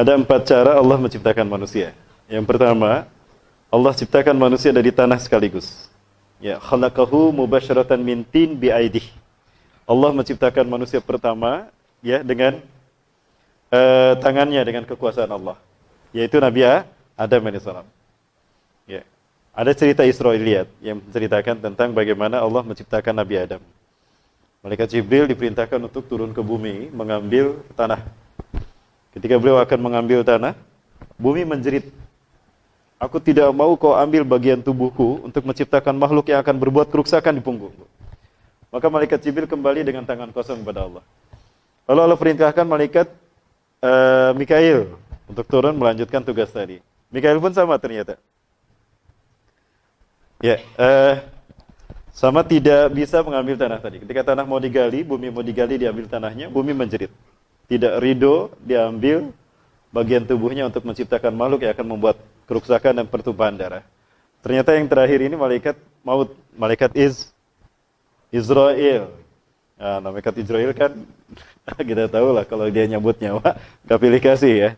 Ada empat cara Allah menciptakan manusia. Yang pertama, Allah ciptakan manusia dari tanah sekaligus. Ya, khalaqahu mubasyaratan min tin bi aidih. Allah menciptakan manusia pertama ya dengan uh, tangannya dengan kekuasaan Allah, yaitu Nabi Adam alaihissalam. Ya. Ada cerita Israiliyat yang menceritakan tentang bagaimana Allah menciptakan Nabi Adam. Malaikat Jibril diperintahkan untuk turun ke bumi mengambil tanah Ketika beliau akan mengambil tanah, bumi menjerit. Aku tidak mau kau ambil bagian tubuhku untuk menciptakan makhluk yang akan berbuat kerusakan di punggungku. Maka malaikat Jibril kembali dengan tangan kosong kepada Allah. Lalu Allah perintahkan malaikat uh, Mikail untuk turun melanjutkan tugas tadi. Mikail pun sama ternyata. Ya, yeah, uh, sama tidak bisa mengambil tanah tadi. Ketika tanah mau digali, bumi mau digali, diambil tanahnya, bumi menjerit tidak ridho diambil bagian tubuhnya untuk menciptakan makhluk yang akan membuat kerusakan dan pertumpahan darah. Ternyata yang terakhir ini malaikat maut, malaikat Iz Israel. Nah, malaikat Israel kan kita tahu lah kalau dia nyambut nyawa pilih kasih ya.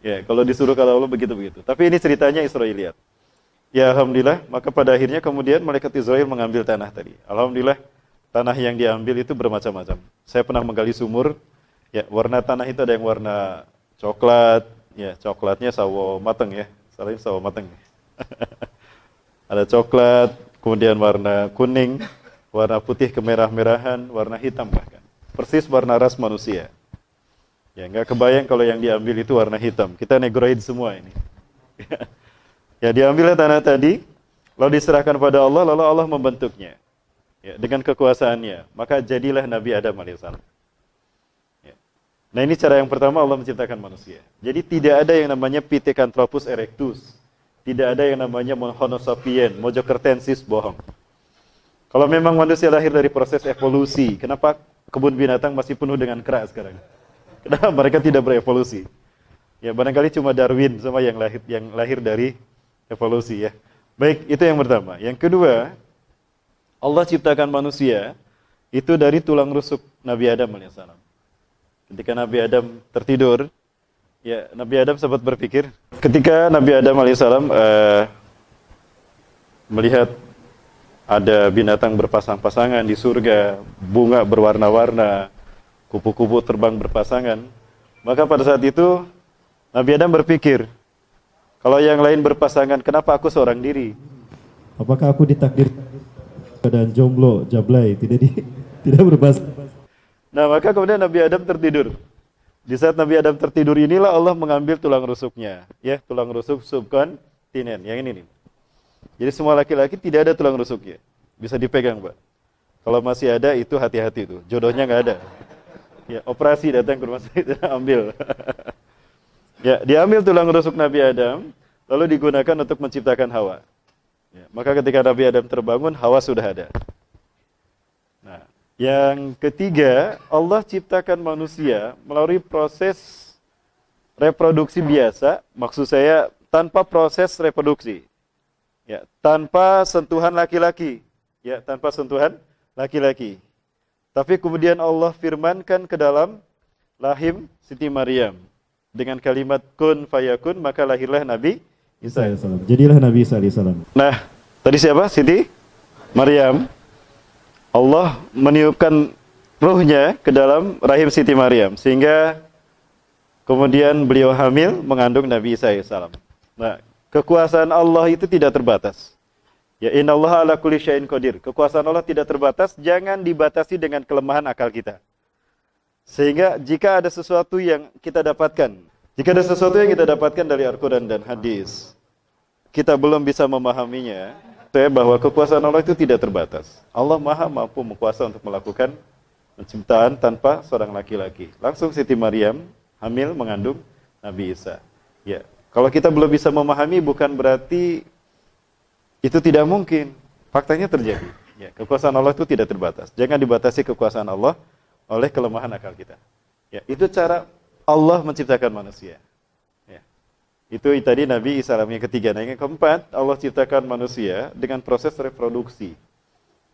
Ya, kalau disuruh kalau Allah begitu-begitu. Tapi ini ceritanya Israeliat. Ya alhamdulillah, maka pada akhirnya kemudian malaikat Israel mengambil tanah tadi. Alhamdulillah tanah yang diambil itu bermacam-macam. Saya pernah menggali sumur Ya, warna tanah itu ada yang warna coklat, ya coklatnya sawo mateng ya, salim sawo mateng. ada coklat, kemudian warna kuning, warna putih kemerah-merahan, warna hitam bahkan. Persis warna ras manusia. Ya, nggak kebayang kalau yang diambil itu warna hitam. Kita negroid semua ini. ya, diambilnya tanah tadi, lalu diserahkan pada Allah, lalu Allah membentuknya. Ya, dengan kekuasaannya, maka jadilah Nabi Adam alaihissalam. Nah ini cara yang pertama Allah menciptakan manusia. Jadi tidak ada yang namanya Pithecanthropus erectus. Tidak ada yang namanya Homo Sapiens, Mojokertensis, bohong. Kalau memang manusia lahir dari proses evolusi, kenapa kebun binatang masih penuh dengan kera sekarang? Kenapa mereka tidak berevolusi? Ya barangkali cuma Darwin sama yang lahir yang lahir dari evolusi ya. Baik, itu yang pertama. Yang kedua, Allah ciptakan manusia itu dari tulang rusuk Nabi Adam alaihissalam ketika Nabi Adam tertidur, ya Nabi Adam sempat berpikir. Ketika Nabi Adam alaihissalam uh, melihat ada binatang berpasang-pasangan di surga, bunga berwarna-warna, kupu-kupu terbang berpasangan. Maka pada saat itu Nabi Adam berpikir, kalau yang lain berpasangan, kenapa aku seorang diri? Apakah aku ditakdir keadaan jomblo, jablay, tidak di, tidak berpasangan? Nah, maka kemudian Nabi Adam tertidur. Di saat Nabi Adam tertidur inilah Allah mengambil tulang rusuknya, ya, tulang rusuk tinen yang ini nih. Jadi semua laki-laki tidak ada tulang rusuknya. Bisa dipegang, Pak. Kalau masih ada itu hati-hati itu. Jodohnya nggak ada. Ya, operasi datang ke rumah sakit ambil. ya, diambil tulang rusuk Nabi Adam lalu digunakan untuk menciptakan Hawa. Ya, maka ketika Nabi Adam terbangun, Hawa sudah ada. Yang ketiga, Allah ciptakan manusia melalui proses reproduksi biasa, maksud saya tanpa proses reproduksi. Ya, tanpa sentuhan laki-laki. Ya, tanpa sentuhan laki-laki. Tapi kemudian Allah firmankan ke dalam lahim Siti Maryam dengan kalimat kun fayakun maka lahirlah Nabi Isa Jadilah Nabi Isa alaihissalam. Nah, tadi siapa? Siti Maryam. Allah meniupkan ruhnya ke dalam rahim Siti Maryam sehingga kemudian beliau hamil mengandung Nabi Isa alaihissalam. Nah, kekuasaan Allah itu tidak terbatas. Ya inna Allah ala kulli syai'in qadir. Kekuasaan Allah tidak terbatas, jangan dibatasi dengan kelemahan akal kita. Sehingga jika ada sesuatu yang kita dapatkan, jika ada sesuatu yang kita dapatkan dari Al-Qur'an dan hadis, kita belum bisa memahaminya, saya bahwa kekuasaan Allah itu tidak terbatas. Allah maha mampu mengkuasa untuk melakukan penciptaan tanpa seorang laki-laki. Langsung Siti Maryam hamil mengandung Nabi Isa. Ya, kalau kita belum bisa memahami bukan berarti itu tidak mungkin. Faktanya terjadi. Ya, kekuasaan Allah itu tidak terbatas. Jangan dibatasi kekuasaan Allah oleh kelemahan akal kita. Ya, itu cara Allah menciptakan manusia. Itu tadi Nabi Isa alam yang ketiga. Nah yang keempat, Allah ciptakan manusia dengan proses reproduksi.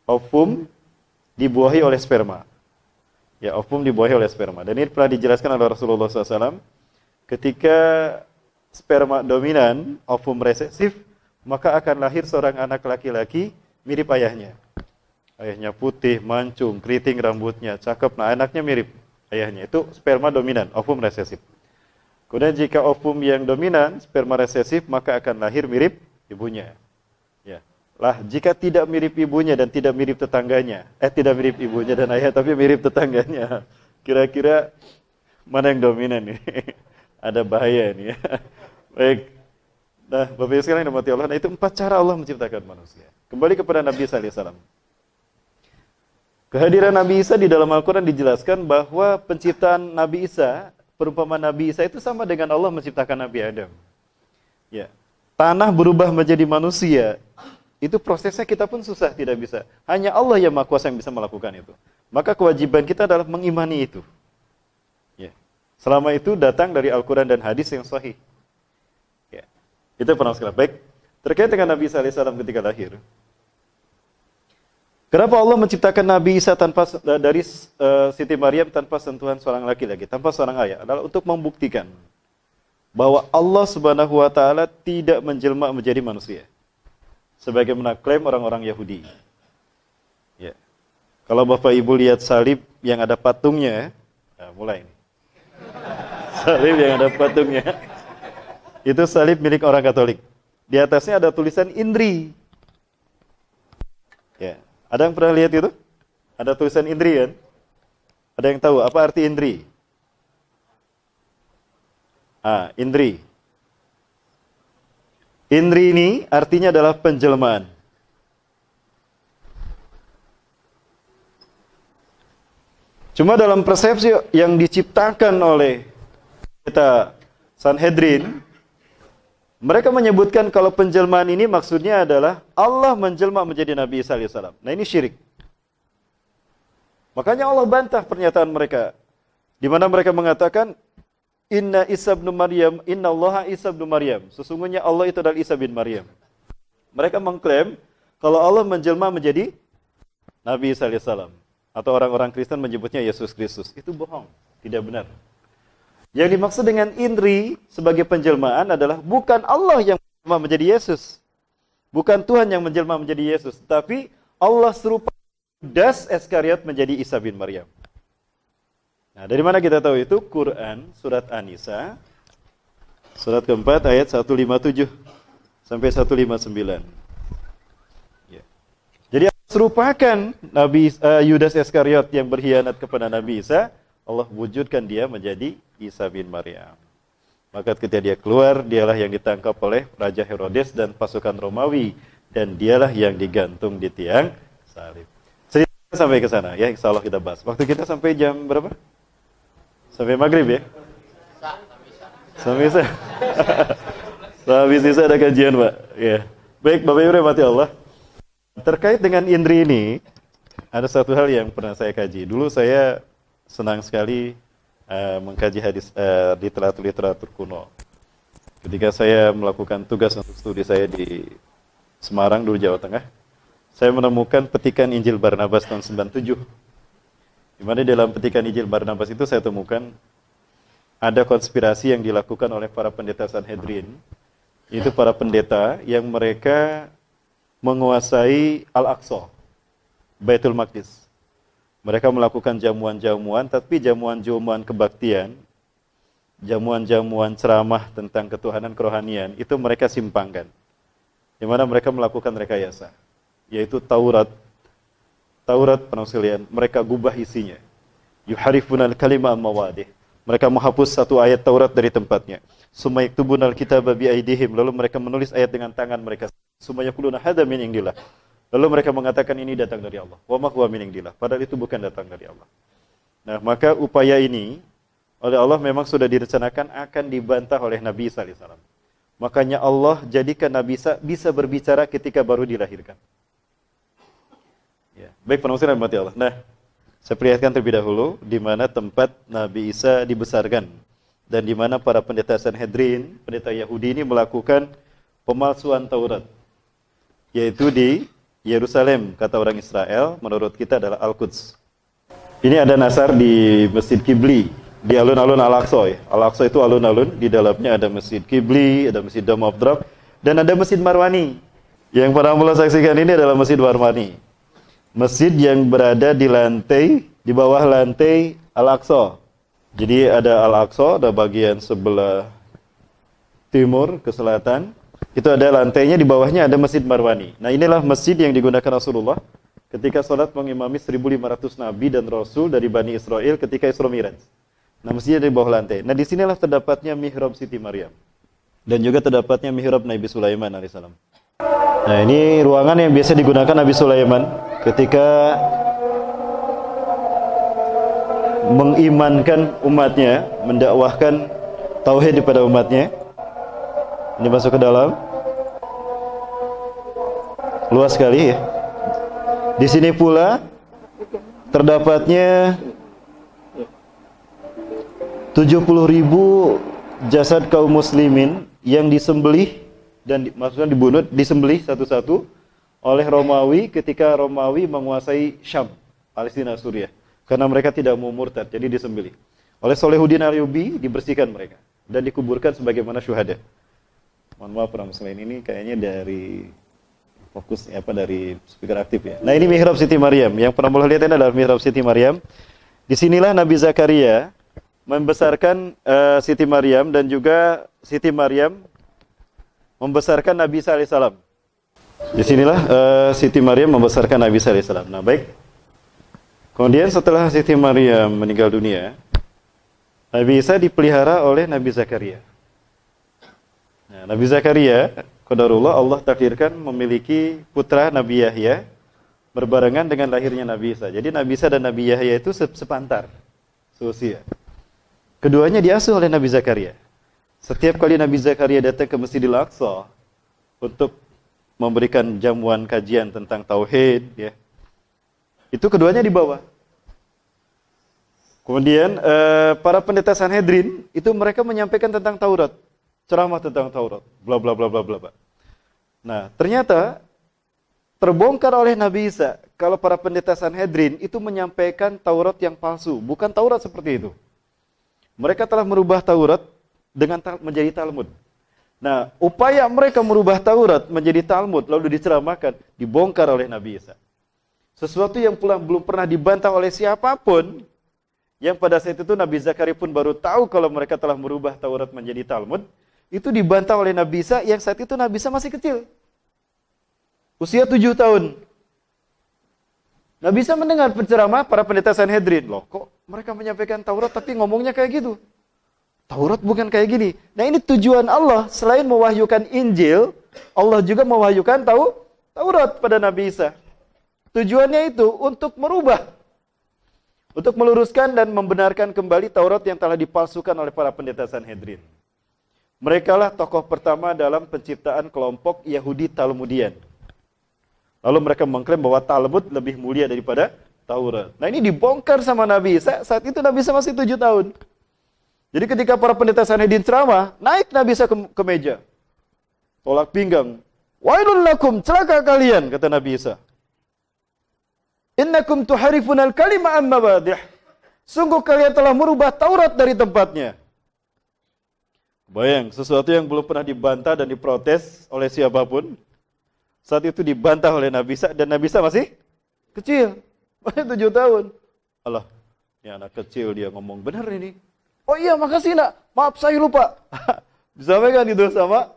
Ovum dibuahi oleh sperma. Ya, ovum dibuahi oleh sperma. Dan ini pernah dijelaskan oleh Rasulullah SAW. Ketika sperma dominan, ovum resesif, maka akan lahir seorang anak laki-laki mirip ayahnya. Ayahnya putih, mancung, keriting rambutnya, cakep. Nah, anaknya mirip ayahnya. Itu sperma dominan, ovum resesif. Kemudian jika ovum yang dominan sperma resesif maka akan lahir mirip ibunya. Ya. Lah jika tidak mirip ibunya dan tidak mirip tetangganya, eh tidak mirip ibunya dan ayah tapi mirip tetangganya. Kira-kira mana yang dominan nih? Ada bahaya ini ya. Baik. Nah, Bapak Ibu sekalian yang Allah, nah, itu empat cara Allah menciptakan manusia. Kembali kepada Nabi sallallahu alaihi Kehadiran Nabi Isa di dalam Al-Quran dijelaskan bahwa penciptaan Nabi Isa perumpamaan Nabi Isa itu sama dengan Allah menciptakan Nabi Adam. Ya. Tanah berubah menjadi manusia. Itu prosesnya kita pun susah tidak bisa. Hanya Allah yang Maha Kuasa yang bisa melakukan itu. Maka kewajiban kita adalah mengimani itu. Ya. Selama itu datang dari Al-Qur'an dan hadis yang sahih. Ya. Itu pernah sekali. Baik. Terkait dengan Nabi Isa alaihi ketika lahir, Kenapa Allah menciptakan Nabi Isa tanpa dari uh, Siti Maryam tanpa sentuhan seorang laki-laki, tanpa seorang ayah? Adalah untuk membuktikan bahwa Allah Subhanahu wa taala tidak menjelma menjadi manusia. Sebagaimana klaim orang-orang Yahudi. Ya. Kalau Bapak Ibu lihat salib yang ada patungnya, nah mulai ini. Salib yang ada patungnya. Itu salib milik orang Katolik. Di atasnya ada tulisan Indri. Ada yang pernah lihat itu? Ada tulisan indri kan? Ada yang tahu apa arti indri? Ah, indri. Indri ini artinya adalah penjelmaan. Cuma dalam persepsi yang diciptakan oleh kita Sanhedrin, mereka menyebutkan kalau penjelmaan ini maksudnya adalah Allah menjelma menjadi Nabi Isa alaihissalam. Nah ini syirik. Makanya Allah bantah pernyataan mereka. Di mana mereka mengatakan, Inna Isa bin Maryam, Inna Allah Isa bin Maryam. Sesungguhnya Allah itu adalah Isa bin Maryam. Mereka mengklaim kalau Allah menjelma menjadi Nabi Isa alaihissalam. Atau orang-orang Kristen menyebutnya Yesus Kristus. Itu bohong, tidak benar. Yang dimaksud dengan indri sebagai penjelmaan adalah bukan Allah yang menjelma menjadi Yesus. Bukan Tuhan yang menjelma menjadi Yesus, tapi Allah serupa Judas Eskariot menjadi Isa bin Maryam. Nah, dari mana kita tahu itu? Quran surat An-Nisa surat keempat ayat 157 sampai 159. Ya. Jadi serupakan Nabi uh, Yudas Eskariot yang berkhianat kepada Nabi Isa Allah wujudkan dia menjadi Isa bin Maryam. Maka ketika dia keluar, dialah yang ditangkap oleh Raja Herodes dan pasukan Romawi. Dan dialah yang digantung di tiang salib. Cerita sampai ke sana ya, insya Allah kita bahas. Waktu kita sampai jam berapa? Sampai maghrib ya? Sampai Isa. Sampai Isa ada kajian Pak. Ya. Baik, Bapak Ibu mati Allah. Terkait dengan Indri ini, ada satu hal yang pernah saya kaji. Dulu saya senang sekali uh, mengkaji hadis uh, eh, literatur-literatur kuno. Ketika saya melakukan tugas untuk studi saya di Semarang dulu Jawa Tengah, saya menemukan petikan Injil Barnabas tahun 97. Di mana dalam petikan Injil Barnabas itu saya temukan ada konspirasi yang dilakukan oleh para pendeta Sanhedrin. Itu para pendeta yang mereka menguasai Al-Aqsa, Baitul Maqdis mereka melakukan jamuan-jamuan, tapi jamuan-jamuan kebaktian, jamuan-jamuan ceramah tentang ketuhanan kerohanian, itu mereka simpangkan. Di mana mereka melakukan rekayasa, yaitu Taurat. Taurat, penuh mereka gubah isinya. al kalima mawadih. Mereka menghapus satu ayat Taurat dari tempatnya. Sumayak tubun kita babi bi'aidihim. Lalu mereka menulis ayat dengan tangan mereka. Sumayakuluna hadamin indillah. ingdilah. Lalu mereka mengatakan ini datang dari Allah. Wa ma huwa min Padahal itu bukan datang dari Allah. Nah, maka upaya ini oleh Allah memang sudah direncanakan akan dibantah oleh Nabi sallallahu alaihi wasallam. Makanya Allah jadikan Nabi Isa bisa berbicara ketika baru dilahirkan. Ya. Baik penafsiran mati Allah. Nah, saya perlihatkan terlebih dahulu di mana tempat Nabi Isa dibesarkan dan di mana para pendeta Sanhedrin, pendeta Yahudi ini melakukan pemalsuan Taurat yaitu di Yerusalem, kata orang Israel, menurut kita adalah Al-Quds. Ini ada nasar di Masjid Kibli di alun-alun Al-Aqsa. Al-Aqsa itu alun-alun, di dalamnya ada Masjid Kibli, ada Masjid Dome of Drop, dan ada Masjid Marwani. Yang pernah mula saksikan ini adalah Masjid Marwani. Masjid yang berada di lantai, di bawah lantai Al-Aqsa. Jadi ada Al-Aqsa, ada bagian sebelah timur ke selatan, itu ada lantainya, di bawahnya ada Masjid Marwani. Nah inilah masjid yang digunakan Rasulullah ketika sholat mengimami 1.500 nabi dan rasul dari Bani Israel ketika Isra Miraj. Nah masjidnya di bawah lantai. Nah disinilah terdapatnya mihrab Siti Maryam. Dan juga terdapatnya mihrab Nabi Sulaiman alaihissalam. Nah ini ruangan yang biasa digunakan Nabi Sulaiman ketika mengimankan umatnya, mendakwahkan tauhid kepada umatnya. Ini masuk ke dalam. Luas sekali ya. Di sini pula terdapatnya 70 ribu jasad kaum muslimin yang disembelih dan maksudnya dibunuh, disembelih satu-satu oleh Romawi ketika Romawi menguasai Syam, Palestina, Suriah. Karena mereka tidak mau murtad, jadi disembelih. Oleh Solehuddin Aryubi, dibersihkan mereka dan dikuburkan sebagaimana syuhada. Mohon maaf Pak Muslim ini kayaknya dari fokus eh, apa dari speaker aktif ya. Nah, ini mihrab Siti Maryam. Yang pernah boleh lihat ini adalah mihrab Siti Maryam. Disinilah Nabi Zakaria membesarkan uh, Siti Maryam dan juga Siti Maryam membesarkan Nabi Salam. Disinilah uh, Siti Maryam membesarkan Nabi Salam. Nah, baik. Kemudian setelah Siti Maryam meninggal dunia, Nabi Isa dipelihara oleh Nabi Zakaria. Nah, Nabi Zakaria Qadarullah Allah takdirkan memiliki putra Nabi Yahya berbarengan dengan lahirnya Nabi Isa. Jadi Nabi Isa dan Nabi Yahya itu sepantar seusia. Keduanya diasuh oleh Nabi Zakaria. Setiap kali Nabi Zakaria datang ke Masjidil Aqsa untuk memberikan jamuan kajian tentang tauhid, ya. Itu keduanya dibawa. Kemudian eh, para pendeta Sanhedrin itu mereka menyampaikan tentang Taurat ceramah tentang Taurat, bla bla bla bla bla Nah, ternyata terbongkar oleh Nabi Isa kalau para pendeta Sanhedrin itu menyampaikan Taurat yang palsu, bukan Taurat seperti itu. Mereka telah merubah Taurat dengan menjadi Talmud. Nah, upaya mereka merubah Taurat menjadi Talmud lalu diceramahkan, dibongkar oleh Nabi Isa. Sesuatu yang pulang belum pernah dibantah oleh siapapun, yang pada saat itu Nabi Zakaria pun baru tahu kalau mereka telah merubah Taurat menjadi Talmud, itu dibantah oleh Nabi Isa yang saat itu Nabi Isa masih kecil. Usia tujuh tahun. Nabi Isa mendengar penceramah para pendeta Sanhedrin. Loh kok mereka menyampaikan Taurat tapi ngomongnya kayak gitu? Taurat bukan kayak gini. Nah ini tujuan Allah selain mewahyukan Injil, Allah juga mewahyukan tahu Taurat pada Nabi Isa. Tujuannya itu untuk merubah, untuk meluruskan dan membenarkan kembali Taurat yang telah dipalsukan oleh para pendeta Sanhedrin. Merekalah tokoh pertama dalam penciptaan kelompok Yahudi Talmudian. Lalu mereka mengklaim bahwa Talmud lebih mulia daripada Taurat. Nah ini dibongkar sama Nabi Isa. Saat itu Nabi Isa masih tujuh tahun. Jadi ketika para pendeta Sanhedrin ceramah, naik Nabi Isa ke, ke meja. Tolak pinggang. Wailun lakum, celaka kalian, kata Nabi Isa. Innakum tuharifun al-kalima Sungguh kalian telah merubah Taurat dari tempatnya. Bayang, sesuatu yang belum pernah dibantah dan diprotes oleh siapapun, saat itu dibantah oleh Nabi Isa, dan Nabi Isa masih kecil, masih tujuh tahun. Allah, ini anak kecil dia ngomong, benar ini? Oh iya, makasih nak, maaf saya lupa. Disampaikan itu sama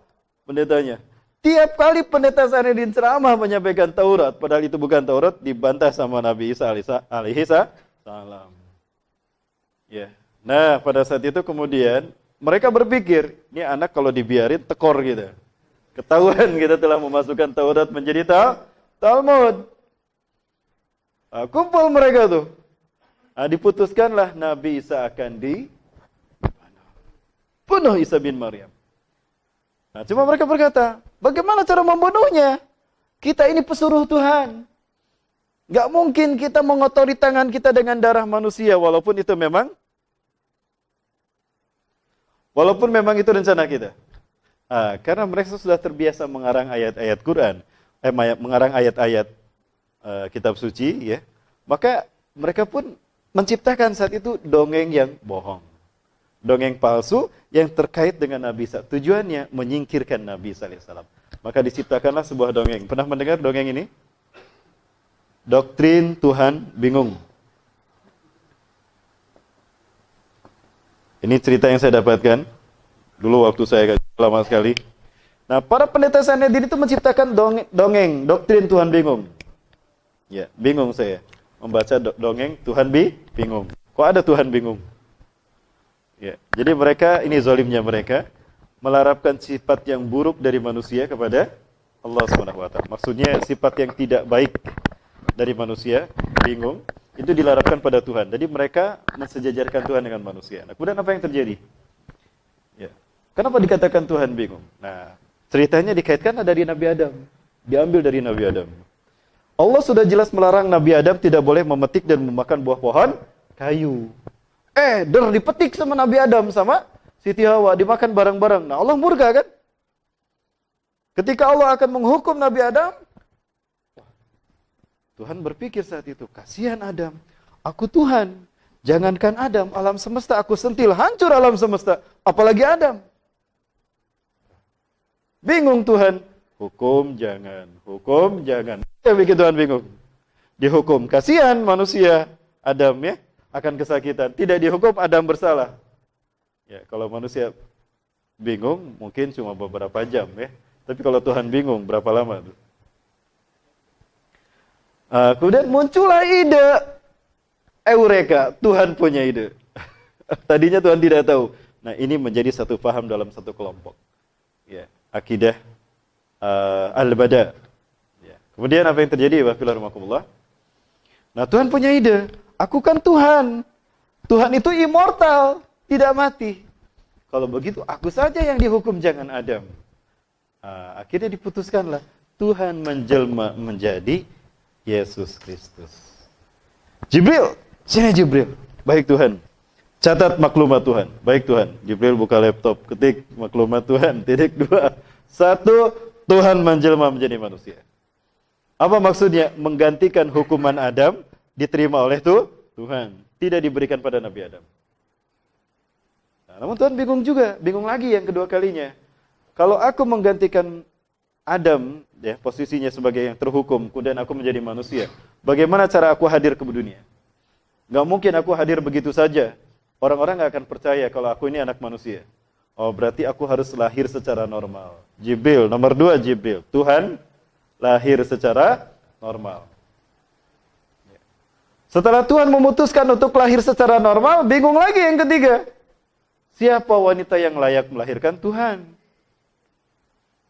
pendetanya. Tiap kali pendeta Sanedin ceramah menyampaikan Taurat, padahal itu bukan Taurat, dibantah sama Nabi Isa alaihi salam. Ya. Nah, pada saat itu kemudian mereka berpikir, ini anak kalau dibiarin tekor gitu. Ketahuan kita telah memasukkan Taurat menjadi ta Talmud. Nah, kumpul mereka tuh. Nah, diputuskanlah Nabi Isa akan di bunuh Isa bin Maryam. Nah, cuma mereka berkata, bagaimana cara membunuhnya? Kita ini pesuruh Tuhan. Gak mungkin kita mengotori tangan kita dengan darah manusia, walaupun itu memang Walaupun memang itu rencana kita. Nah, karena mereka sudah terbiasa mengarang ayat-ayat Quran, eh, mengarang ayat-ayat uh, kitab suci, ya. Maka mereka pun menciptakan saat itu dongeng yang bohong. Dongeng palsu yang terkait dengan Nabi Isa. Tujuannya menyingkirkan Nabi SAW. Maka diciptakanlah sebuah dongeng. Pernah mendengar dongeng ini? Doktrin Tuhan bingung. Ini cerita yang saya dapatkan dulu waktu saya lama sekali. Nah, para pendeta Sanhedrin itu menciptakan dongeng, doktrin Tuhan bingung. Ya, bingung saya membaca dongeng Tuhan bi bingung. Kok ada Tuhan bingung? Ya, jadi mereka ini zalimnya mereka melarapkan sifat yang buruk dari manusia kepada Allah Subhanahu wa taala. Maksudnya sifat yang tidak baik dari manusia, bingung, itu dilarapkan pada Tuhan. Jadi mereka mensejajarkan Tuhan dengan manusia. Nah, kemudian apa yang terjadi? Ya. Kenapa dikatakan Tuhan bingung? Nah, ceritanya dikaitkan dari Nabi Adam. Diambil dari Nabi Adam. Allah sudah jelas melarang Nabi Adam tidak boleh memetik dan memakan buah pohon kayu. Eh, der dipetik sama Nabi Adam sama Siti Hawa dimakan barang-barang. Nah, Allah murka kan? Ketika Allah akan menghukum Nabi Adam, Tuhan berpikir saat itu, kasihan Adam, aku Tuhan. Jangankan Adam, alam semesta aku sentil, hancur alam semesta, apalagi Adam. Bingung Tuhan, hukum jangan, hukum jangan. Ya bikin Tuhan bingung. Dihukum, kasihan manusia Adam ya, akan kesakitan. Tidak dihukum Adam bersalah. Ya, kalau manusia bingung mungkin cuma beberapa jam ya. Tapi kalau Tuhan bingung berapa lama tuh? Eh, kemudian muncullah ide. Eh, Eureka, Tuhan punya ide. Tadinya Tuhan tidak tahu. Nah, ini menjadi satu paham dalam satu kelompok. Ya, akidah uh, al-bada. Ya. Kemudian apa yang terjadi? Wafilah Nah, Tuhan punya ide. Aku kan Tuhan. Tuhan itu immortal, tidak mati. Kalau begitu, aku saja yang dihukum, jangan Adam. Uh, akhirnya diputuskanlah Tuhan menjelma menjadi Yesus Kristus. Jibril, sini Jibril. Baik Tuhan. Catat maklumat Tuhan. Baik Tuhan. Jibril buka laptop, ketik maklumat Tuhan. Titik dua. Satu, Tuhan menjelma menjadi manusia. Apa maksudnya? Menggantikan hukuman Adam diterima oleh tuh Tuhan. Tidak diberikan pada Nabi Adam. Nah, namun Tuhan bingung juga. Bingung lagi yang kedua kalinya. Kalau aku menggantikan Adam ya posisinya sebagai yang terhukum kemudian aku menjadi manusia bagaimana cara aku hadir ke dunia nggak mungkin aku hadir begitu saja orang-orang nggak akan percaya kalau aku ini anak manusia oh berarti aku harus lahir secara normal Jibril nomor dua Jibril Tuhan lahir secara normal setelah Tuhan memutuskan untuk lahir secara normal bingung lagi yang ketiga siapa wanita yang layak melahirkan Tuhan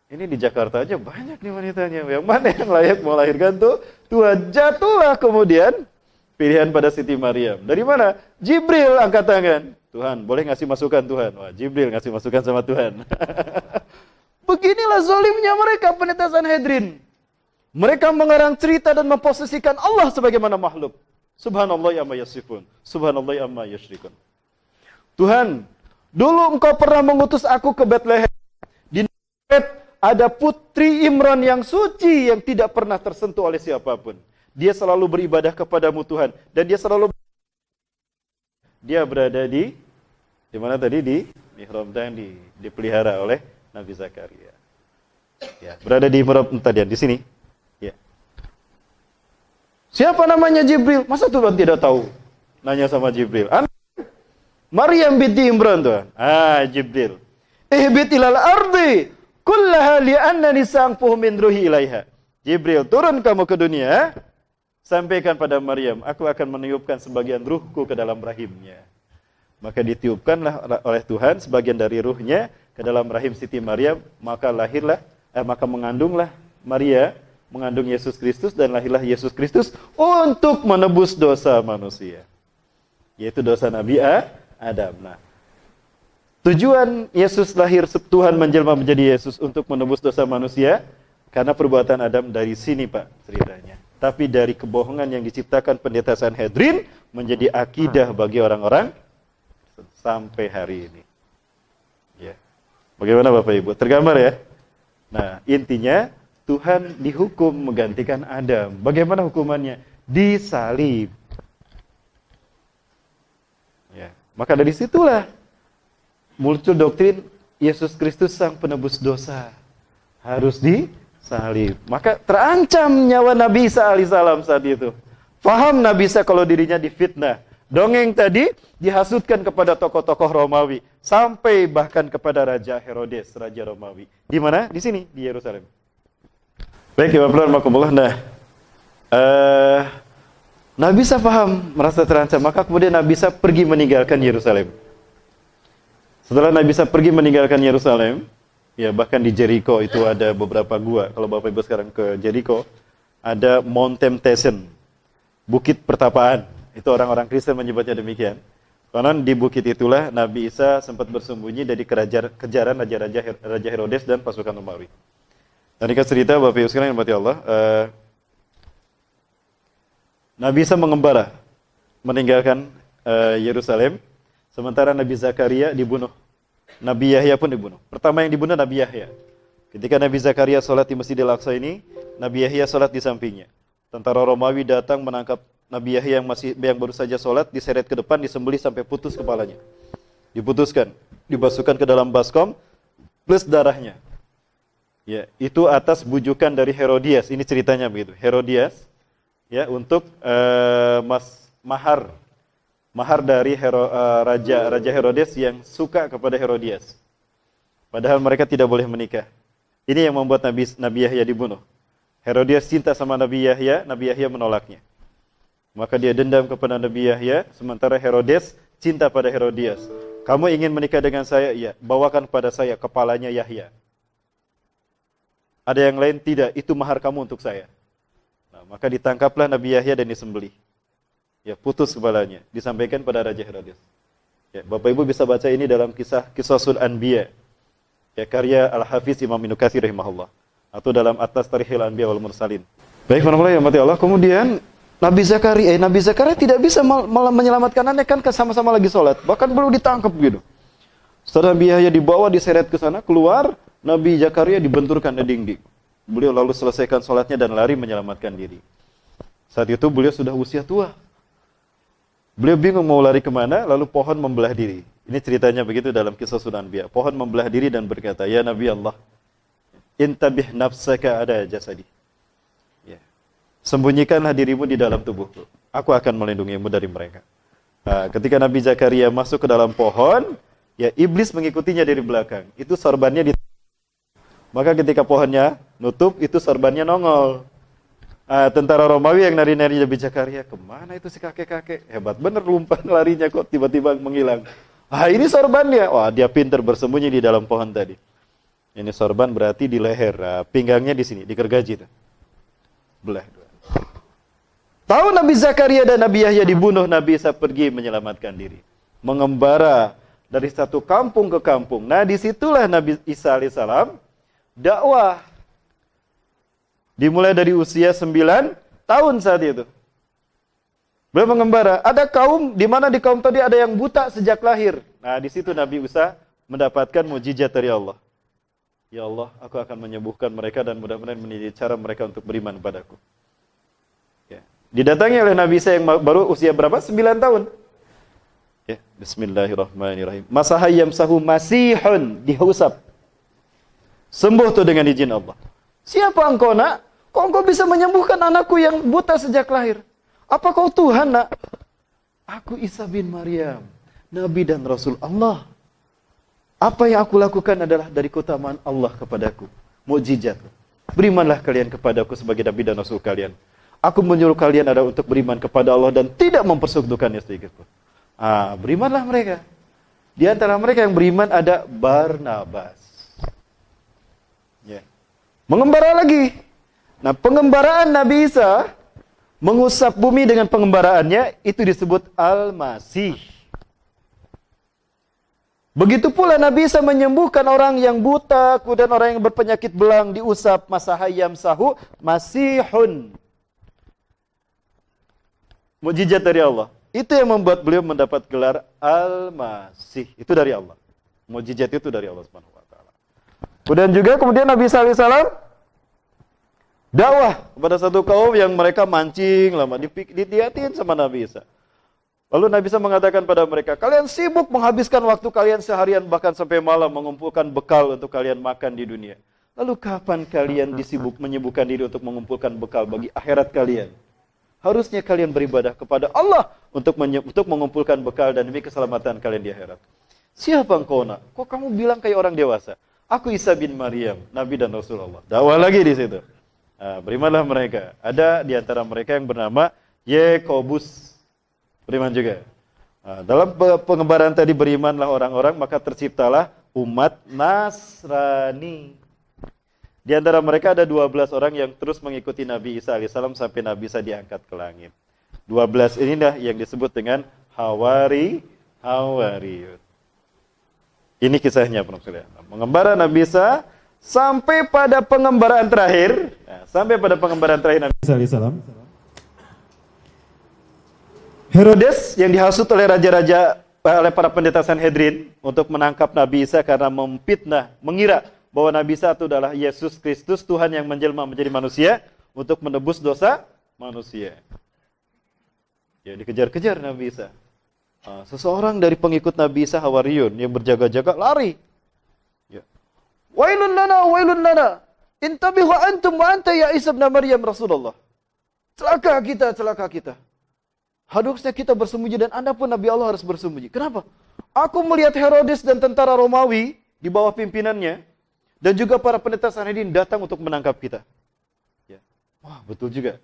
ini di Jakarta aja banyak nih wanitanya. Yang mana yang layak melahirkan tuh? Tuhan jatuhlah kemudian pilihan pada Siti Maryam. Dari mana? Jibril angkat tangan. Tuhan, boleh ngasih masukan Tuhan? Wah, Jibril ngasih masukan sama Tuhan. Beginilah zolimnya mereka pendeta Sanhedrin. Mereka mengarang cerita dan memposisikan Allah sebagaimana makhluk. Subhanallah ya yasifun. Subhanallah ya yashrikun. Tuhan, dulu engkau pernah mengutus aku ke Bethlehem. Di ada putri Imran yang suci yang tidak pernah tersentuh oleh siapapun. Dia selalu beribadah kepadamu Tuhan dan dia selalu dia berada di di mana tadi di mihrab yang di, dipelihara oleh Nabi Zakaria. Ya, berada di mihrab tadi di sini. Ya. Siapa namanya Jibril? Masa Tuhan tidak tahu? Nanya sama Jibril. An Maryam binti Imran tuh. Ah, Jibril. Ihbit ilal ardi Kullaha li'annani sa'anfuhu min ruhi ilaiha. Jibril, turun kamu ke dunia, eh? sampaikan pada Maryam, aku akan meniupkan sebagian ruhku ke dalam rahimnya. Maka ditiupkanlah oleh Tuhan sebagian dari ruhnya ke dalam rahim Siti Maryam, maka lahirlah, eh, maka mengandunglah Maria, mengandung Yesus Kristus dan lahirlah Yesus Kristus untuk menebus dosa manusia. Yaitu dosa Nabi Adam. Nah, Tujuan Yesus lahir, Tuhan menjelma menjadi Yesus untuk menebus dosa manusia, karena perbuatan Adam dari sini Pak ceritanya. Tapi dari kebohongan yang diciptakan pendeta Sanhedrin menjadi akidah hmm. bagi orang-orang sampai hari ini. Ya. Bagaimana Bapak Ibu? Tergambar ya? Nah, intinya Tuhan dihukum menggantikan Adam. Bagaimana hukumannya? Disalib. Ya. Maka dari situlah muncul doktrin Yesus Kristus sang penebus dosa harus disalib. Maka terancam nyawa Nabi Isa alaihissalam saat itu. Faham Nabi Isa kalau dirinya difitnah. Dongeng tadi dihasutkan kepada tokoh-tokoh Romawi sampai bahkan kepada Raja Herodes, Raja Romawi. Di mana? Di sini, di Yerusalem. Baik, Bapak Rahmatullah. Nah, uh, Nabi Isa faham merasa terancam. Maka kemudian Nabi Isa pergi meninggalkan Yerusalem. Setelah Nabi Isa pergi meninggalkan Yerusalem, ya bahkan di Jericho itu ada beberapa gua. Kalau Bapak Ibu sekarang ke Jericho, ada Mount Temptation, Bukit Pertapaan. Itu orang-orang Kristen menyebutnya demikian. Konon di bukit itulah Nabi Isa sempat bersembunyi dari kerajar, kejaran raja-raja Raja Herodes dan pasukan Romawi. Tadi kita cerita Bapak Ibu sekarang yang Allah, uh, Nabi Isa mengembara meninggalkan uh, Yerusalem, sementara Nabi Zakaria dibunuh Nabi Yahya pun dibunuh. Pertama yang dibunuh Nabi Yahya. Ketika Nabi Zakaria sholat di Masjidil Aqsa ini, Nabi Yahya sholat di sampingnya. Tentara Romawi datang menangkap Nabi Yahya yang masih yang baru saja sholat, diseret ke depan, disembeli sampai putus kepalanya. Diputuskan, dibasukan ke dalam baskom, plus darahnya. Ya, itu atas bujukan dari Herodias. Ini ceritanya begitu. Herodias, ya, untuk uh, mas mahar mahar dari Hero, uh, raja raja Herodes yang suka kepada Herodias. Padahal mereka tidak boleh menikah. Ini yang membuat Nabi Nabi Yahya dibunuh. Herodias cinta sama Nabi Yahya, Nabi Yahya menolaknya. Maka dia dendam kepada Nabi Yahya, sementara Herodes cinta pada Herodias. Kamu ingin menikah dengan saya? Iya, bawakan kepada saya kepalanya Yahya. Ada yang lain tidak, itu mahar kamu untuk saya. Nah, maka ditangkaplah Nabi Yahya dan disembelih. Ya, putus kepalanya. Disampaikan pada Raja Herodes. Ya, Bapak Ibu bisa baca ini dalam kisah kisah Sul Anbiya. Ya, karya Al-Hafiz Imam Ibnu Katsir rahimahullah atau dalam atas Tarikhil Anbiya wal Mursalin. Baik, warahmatullahi ya mati Allah. Kemudian Nabi Zakaria, eh, Nabi Zakaria tidak bisa malah menyelamatkan anaknya kan sama-sama lagi sholat. Bahkan belum ditangkap gitu. Setelah Nabi Yahya dibawa diseret ke sana, keluar, Nabi Zakaria dibenturkan dinding. Beliau lalu selesaikan sholatnya dan lari menyelamatkan diri. Saat itu beliau sudah usia tua, Beliau bingung mau lari kemana, lalu pohon membelah diri. Ini ceritanya begitu dalam kisah Sunan Bia. Pohon membelah diri dan berkata, Ya Nabi Allah, intabih nafsaka ada jasadi. Ya. Sembunyikanlah dirimu di dalam tubuhku. Aku akan melindungimu dari mereka. Nah, ketika Nabi Zakaria masuk ke dalam pohon, ya iblis mengikutinya dari belakang. Itu sorbannya di Maka ketika pohonnya nutup, itu sorbannya nongol uh, tentara Romawi yang nari-nari Nabi Zakaria, kemana itu si kakek-kakek? Hebat bener lumpan larinya kok tiba-tiba menghilang. Ah ini sorban dia, Wah dia pinter bersembunyi di dalam pohon tadi. Ini sorban berarti di leher, uh, pinggangnya di sini, di kergaji. Tuh. Belah dua. Tahu Nabi Zakaria dan Nabi Yahya dibunuh, Nabi Isa pergi menyelamatkan diri. Mengembara dari satu kampung ke kampung. Nah disitulah Nabi Isa alaihissalam dakwah Dimulai dari usia 9 tahun saat itu. Beliau mengembara. Ada kaum di mana di kaum tadi ada yang buta sejak lahir. Nah, di situ Nabi Musa mendapatkan mujizat dari Allah. Ya Allah, aku akan menyembuhkan mereka dan mudah-mudahan menjadi cara mereka untuk beriman kepadaku. Ya. Didatangi oleh Nabi Isa yang baru usia berapa? 9 tahun. Ya. Bismillahirrahmanirrahim. Masahayam sahu masihun dihusap. Sembuh tuh dengan izin Allah. Siapa engkau nak? Kok engkau bisa menyembuhkan anakku yang buta sejak lahir? Apa kau Tuhan nak? Aku Isa bin Maryam, Nabi dan Rasul Allah. Apa yang aku lakukan adalah dari keutamaan Allah kepadaku. Mujizat. Berimanlah kalian kepadaku sebagai Nabi dan Rasul kalian. Aku menyuruh kalian ada untuk beriman kepada Allah dan tidak mempersekutukannya sedikit pun. Ah, berimanlah mereka. Di antara mereka yang beriman ada Barnabas. Ya. Yeah. Mengembara lagi Nah, pengembaraan Nabi Isa mengusap bumi dengan pengembaraannya itu disebut Al-Masih. Begitu pula Nabi Isa menyembuhkan orang yang buta, kemudian orang yang berpenyakit belang diusap masa hayam sahu masihun. Mujizat dari Allah. Itu yang membuat beliau mendapat gelar Al-Masih. Itu dari Allah. Mujizat itu dari Allah Subhanahu wa taala. Kemudian juga kemudian Nabi sallallahu alaihi wasallam dakwah kepada satu kaum yang mereka mancing lama ditiatin sama Nabi Isa. Lalu Nabi Isa mengatakan pada mereka, kalian sibuk menghabiskan waktu kalian seharian bahkan sampai malam mengumpulkan bekal untuk kalian makan di dunia. Lalu kapan kalian disibuk menyibukkan diri untuk mengumpulkan bekal bagi akhirat kalian? Harusnya kalian beribadah kepada Allah untuk untuk mengumpulkan bekal dan demi keselamatan kalian di akhirat. Siapa engkau nak? Kok kamu bilang kayak orang dewasa? Aku Isa bin Maryam, Nabi dan Rasulullah. Dawah lagi di situ. Nah, berimanlah mereka. Ada di antara mereka yang bernama Yekobus. Beriman juga. Nah, dalam pengembaraan tadi berimanlah orang-orang, maka terciptalah umat Nasrani. Di antara mereka ada 12 orang yang terus mengikuti Nabi Isa alaihissalam sampai Nabi Isa diangkat ke langit. 12 inilah yang disebut dengan Hawari Hawari. Ini kisahnya, Prof. Mengembara Nabi Isa sampai pada pengembaraan terakhir sampai pada pengembaraan terakhir Nabi Isa Alaihissalam. Herodes yang dihasut oleh raja-raja eh, oleh para pendeta Sanhedrin untuk menangkap Nabi Isa karena memfitnah, mengira bahwa Nabi Isa itu adalah Yesus Kristus, Tuhan yang menjelma menjadi manusia untuk menebus dosa manusia. Ya dikejar-kejar Nabi Isa. Ah, seseorang dari pengikut Nabi Isa Hawariun yang berjaga-jaga lari. Ya. Wailun lana, wailun lana. Intabihu antum wa anta ya Isa bin Maryam Rasulullah. Celaka kita, celaka kita. Harusnya kita bersembunyi dan Anda pun Nabi Allah harus bersembunyi. Kenapa? Aku melihat Herodes dan tentara Romawi di bawah pimpinannya dan juga para pendeta Sanhedrin datang untuk menangkap kita. Ya. Wah, betul juga.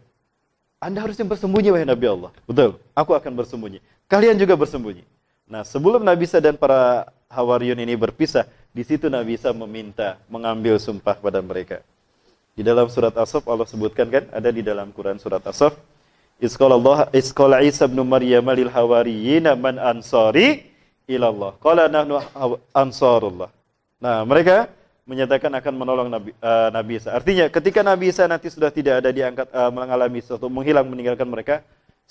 Anda harusnya bersembunyi wahai Nabi Allah. Betul, aku akan bersembunyi. Kalian juga bersembunyi. Nah, sebelum Nabi Isa dan para Hawariun ini berpisah, di situ Nabi Isa meminta mengambil sumpah pada mereka. Di dalam surat Asaf Allah sebutkan kan ada di dalam Quran surat Asaf Isqalallah isqala Isa bin Maryam lil hawariyina man ansari ilallah. Qala nahnu ansarullah. Nah, mereka menyatakan akan menolong Nabi, uh, Nabi Isa. Artinya ketika Nabi Isa nanti sudah tidak ada diangkat uh, eh, mengalami sesuatu menghilang meninggalkan mereka,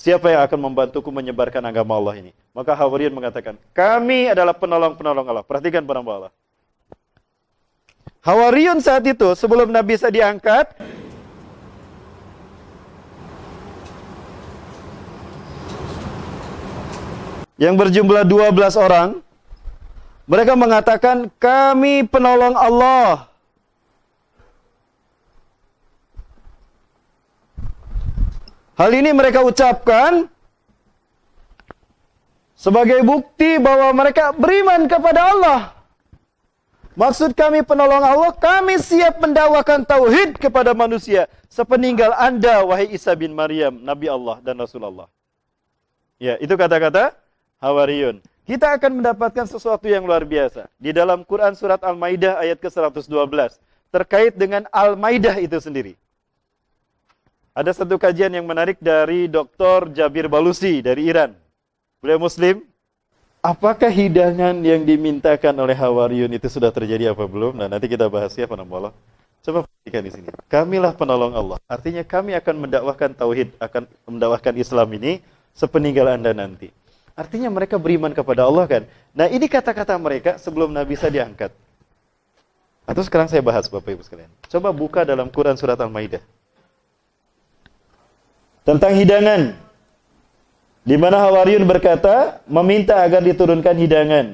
siapa yang akan membantuku menyebarkan agama Allah ini? Maka Hawariyin mengatakan, "Kami adalah penolong-penolong Allah." Perhatikan para Allah. Hawariyun saat itu sebelum Nabi Isa diangkat yang berjumlah 12 orang mereka mengatakan kami penolong Allah Hal ini mereka ucapkan sebagai bukti bahwa mereka beriman kepada Allah. Maksud kami penolong Allah, kami siap mendawakan tauhid kepada manusia sepeninggal Anda wahai Isa bin Maryam, Nabi Allah dan Rasulullah. Ya, itu kata-kata Hawariyun. Kita akan mendapatkan sesuatu yang luar biasa di dalam Quran surat Al-Maidah ayat ke-112 terkait dengan Al-Maidah itu sendiri. Ada satu kajian yang menarik dari Dr. Jabir Balusi dari Iran. Beliau muslim, Apakah hidangan yang dimintakan oleh Hawariun itu sudah terjadi apa belum? Nah, nanti kita bahas ya penolong Allah. Coba perhatikan di sini. Kamilah penolong Allah. Artinya kami akan mendakwahkan tauhid, akan mendakwahkan Islam ini sepeninggal Anda nanti. Artinya mereka beriman kepada Allah kan. Nah, ini kata-kata mereka sebelum Nabi Isa diangkat. Atau sekarang saya bahas Bapak Ibu sekalian. Coba buka dalam Quran surat Al-Maidah. Tentang hidangan di mana Hawariun berkata, meminta agar diturunkan hidangan.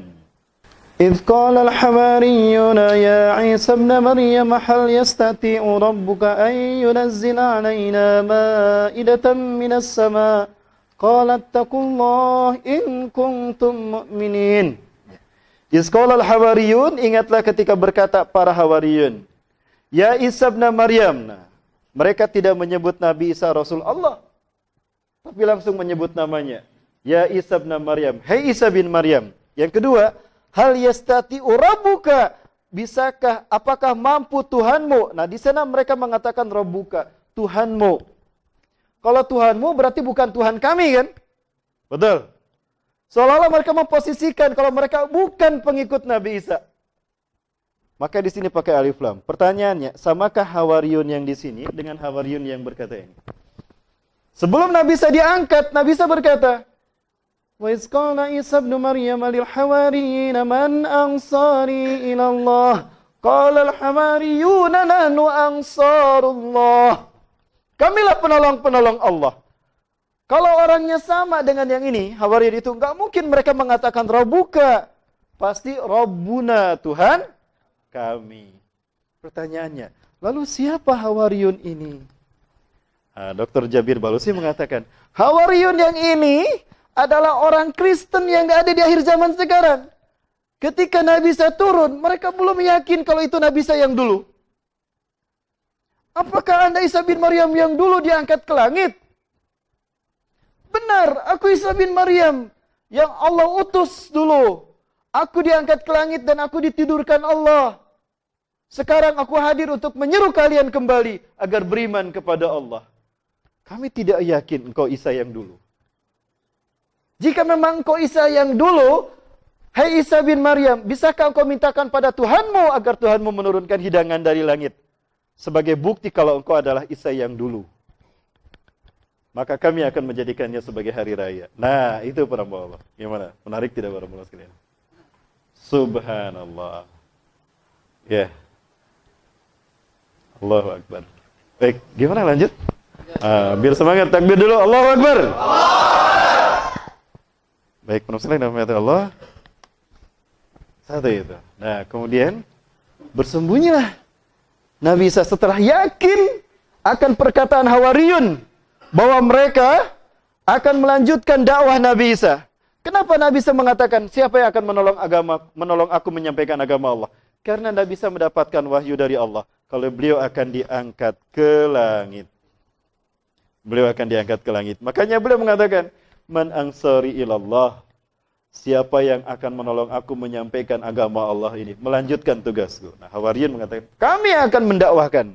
إذ قال الحواريون يا عيسى ابن مريم هل يستطيع ربك أن ينزل علينا مائدة من السماء قال اتقوا الله إن كنتم مؤمنين Iskola al-Hawariyun, ingatlah ketika berkata para Hawariun. Ya Isa bin Maryam. mereka tidak menyebut Nabi Isa Rasul Allah tapi langsung menyebut namanya. Ya Isa bin Maryam. Hei Isa bin Maryam. Yang kedua, hal yastati urabuka. Bisakah, apakah mampu Tuhanmu? Nah, di sana mereka mengatakan rabuka Tuhanmu. Kalau Tuhanmu berarti bukan Tuhan kami kan? Betul. Seolah-olah mereka memposisikan kalau mereka bukan pengikut Nabi Isa. Maka di sini pakai alif lam. Pertanyaannya, samakah Hawariun yang di sini dengan Hawariun yang berkata ini? Sebelum Nabi Isa diangkat, Nabi Isa berkata, "Wa iz Isa ibn Maryam lil man ansari ila Allah?" Qala al hawariyun ansarullah. Kamilah penolong-penolong Allah. Kalau orangnya sama dengan yang ini, hawari itu enggak mungkin mereka mengatakan Rabbuka. Pasti Rabbuna Tuhan kami. Pertanyaannya, lalu siapa Hawariyun ini? Nah, Dr. Jabir Balusi mengatakan, Hawariyun yang ini adalah orang Kristen yang gak ada di akhir zaman sekarang. Ketika Nabi saya turun, mereka belum yakin kalau itu Nabi saya yang dulu. Apakah anda Isa bin Maryam yang dulu diangkat ke langit? Benar, aku Isa bin Maryam yang Allah utus dulu. Aku diangkat ke langit dan aku ditidurkan Allah. Sekarang aku hadir untuk menyeru kalian kembali agar beriman kepada Allah. Kami tidak yakin engkau Isa yang dulu. Jika memang engkau Isa yang dulu, Hai hey Isa bin Maryam, bisakah engkau mintakan pada Tuhanmu agar Tuhanmu menurunkan hidangan dari langit? Sebagai bukti kalau engkau adalah Isa yang dulu. Maka kami akan menjadikannya sebagai hari raya. Nah, itu para Allah. Gimana? Menarik tidak para sekalian? Subhanallah. Ya. Yeah. Allahu Akbar. Baik, gimana lanjut? Uh, biar semangat takbir dulu. Allahu Akbar. Baik, penuh nama Allah. Satu itu. Nah, kemudian bersembunyilah Nabi Isa setelah yakin akan perkataan Hawariyun bahwa mereka akan melanjutkan dakwah Nabi Isa. Kenapa Nabi Isa mengatakan siapa yang akan menolong agama menolong aku menyampaikan agama Allah? Karena Nabi Isa mendapatkan wahyu dari Allah kalau beliau akan diangkat ke langit beliau akan diangkat ke langit. Makanya beliau mengatakan, "Man ansari ilallah." Siapa yang akan menolong aku menyampaikan agama Allah ini, melanjutkan tugasku. Nah, Hawariyun mengatakan, "Kami akan mendakwahkan."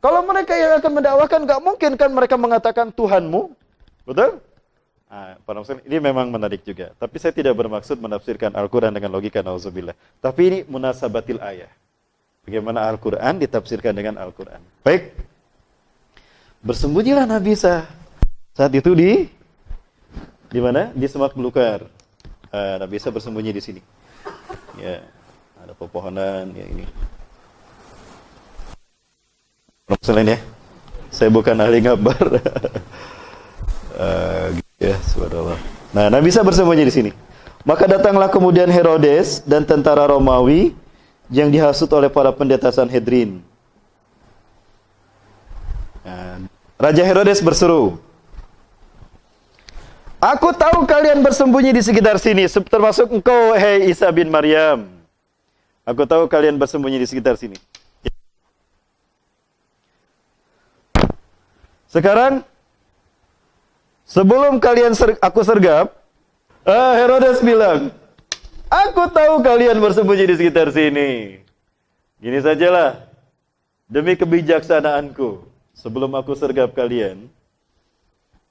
Kalau mereka yang akan mendakwahkan, nggak mungkin kan mereka mengatakan Tuhanmu, betul? Nah, para ini memang menarik juga. Tapi saya tidak bermaksud menafsirkan Al-Quran dengan logika nauzubillah. Tapi ini munasabatil ayah. Bagaimana Al-Quran ditafsirkan dengan Al-Quran. Baik, Bersembunyilah Nabi Isa saat itu di di mana? Di semak belukar. Uh, Nabi Isa bersembunyi di sini. Ya, ada pepohonan ya ini. Selain ya, saya bukan ahli ngabar. uh, ya, subhanallah. Nah, Nabi Isa bersembunyi di sini. Maka datanglah kemudian Herodes dan tentara Romawi yang dihasut oleh para pendeta Sanhedrin. Raja Herodes berseru, Aku tahu kalian bersembunyi di sekitar sini, termasuk engkau, hei Isa bin Maryam. Aku tahu kalian bersembunyi di sekitar sini. Sekarang, sebelum kalian ser aku sergap, uh, Herodes bilang, Aku tahu kalian bersembunyi di sekitar sini. Gini sajalah, demi kebijaksanaanku sebelum aku sergap kalian,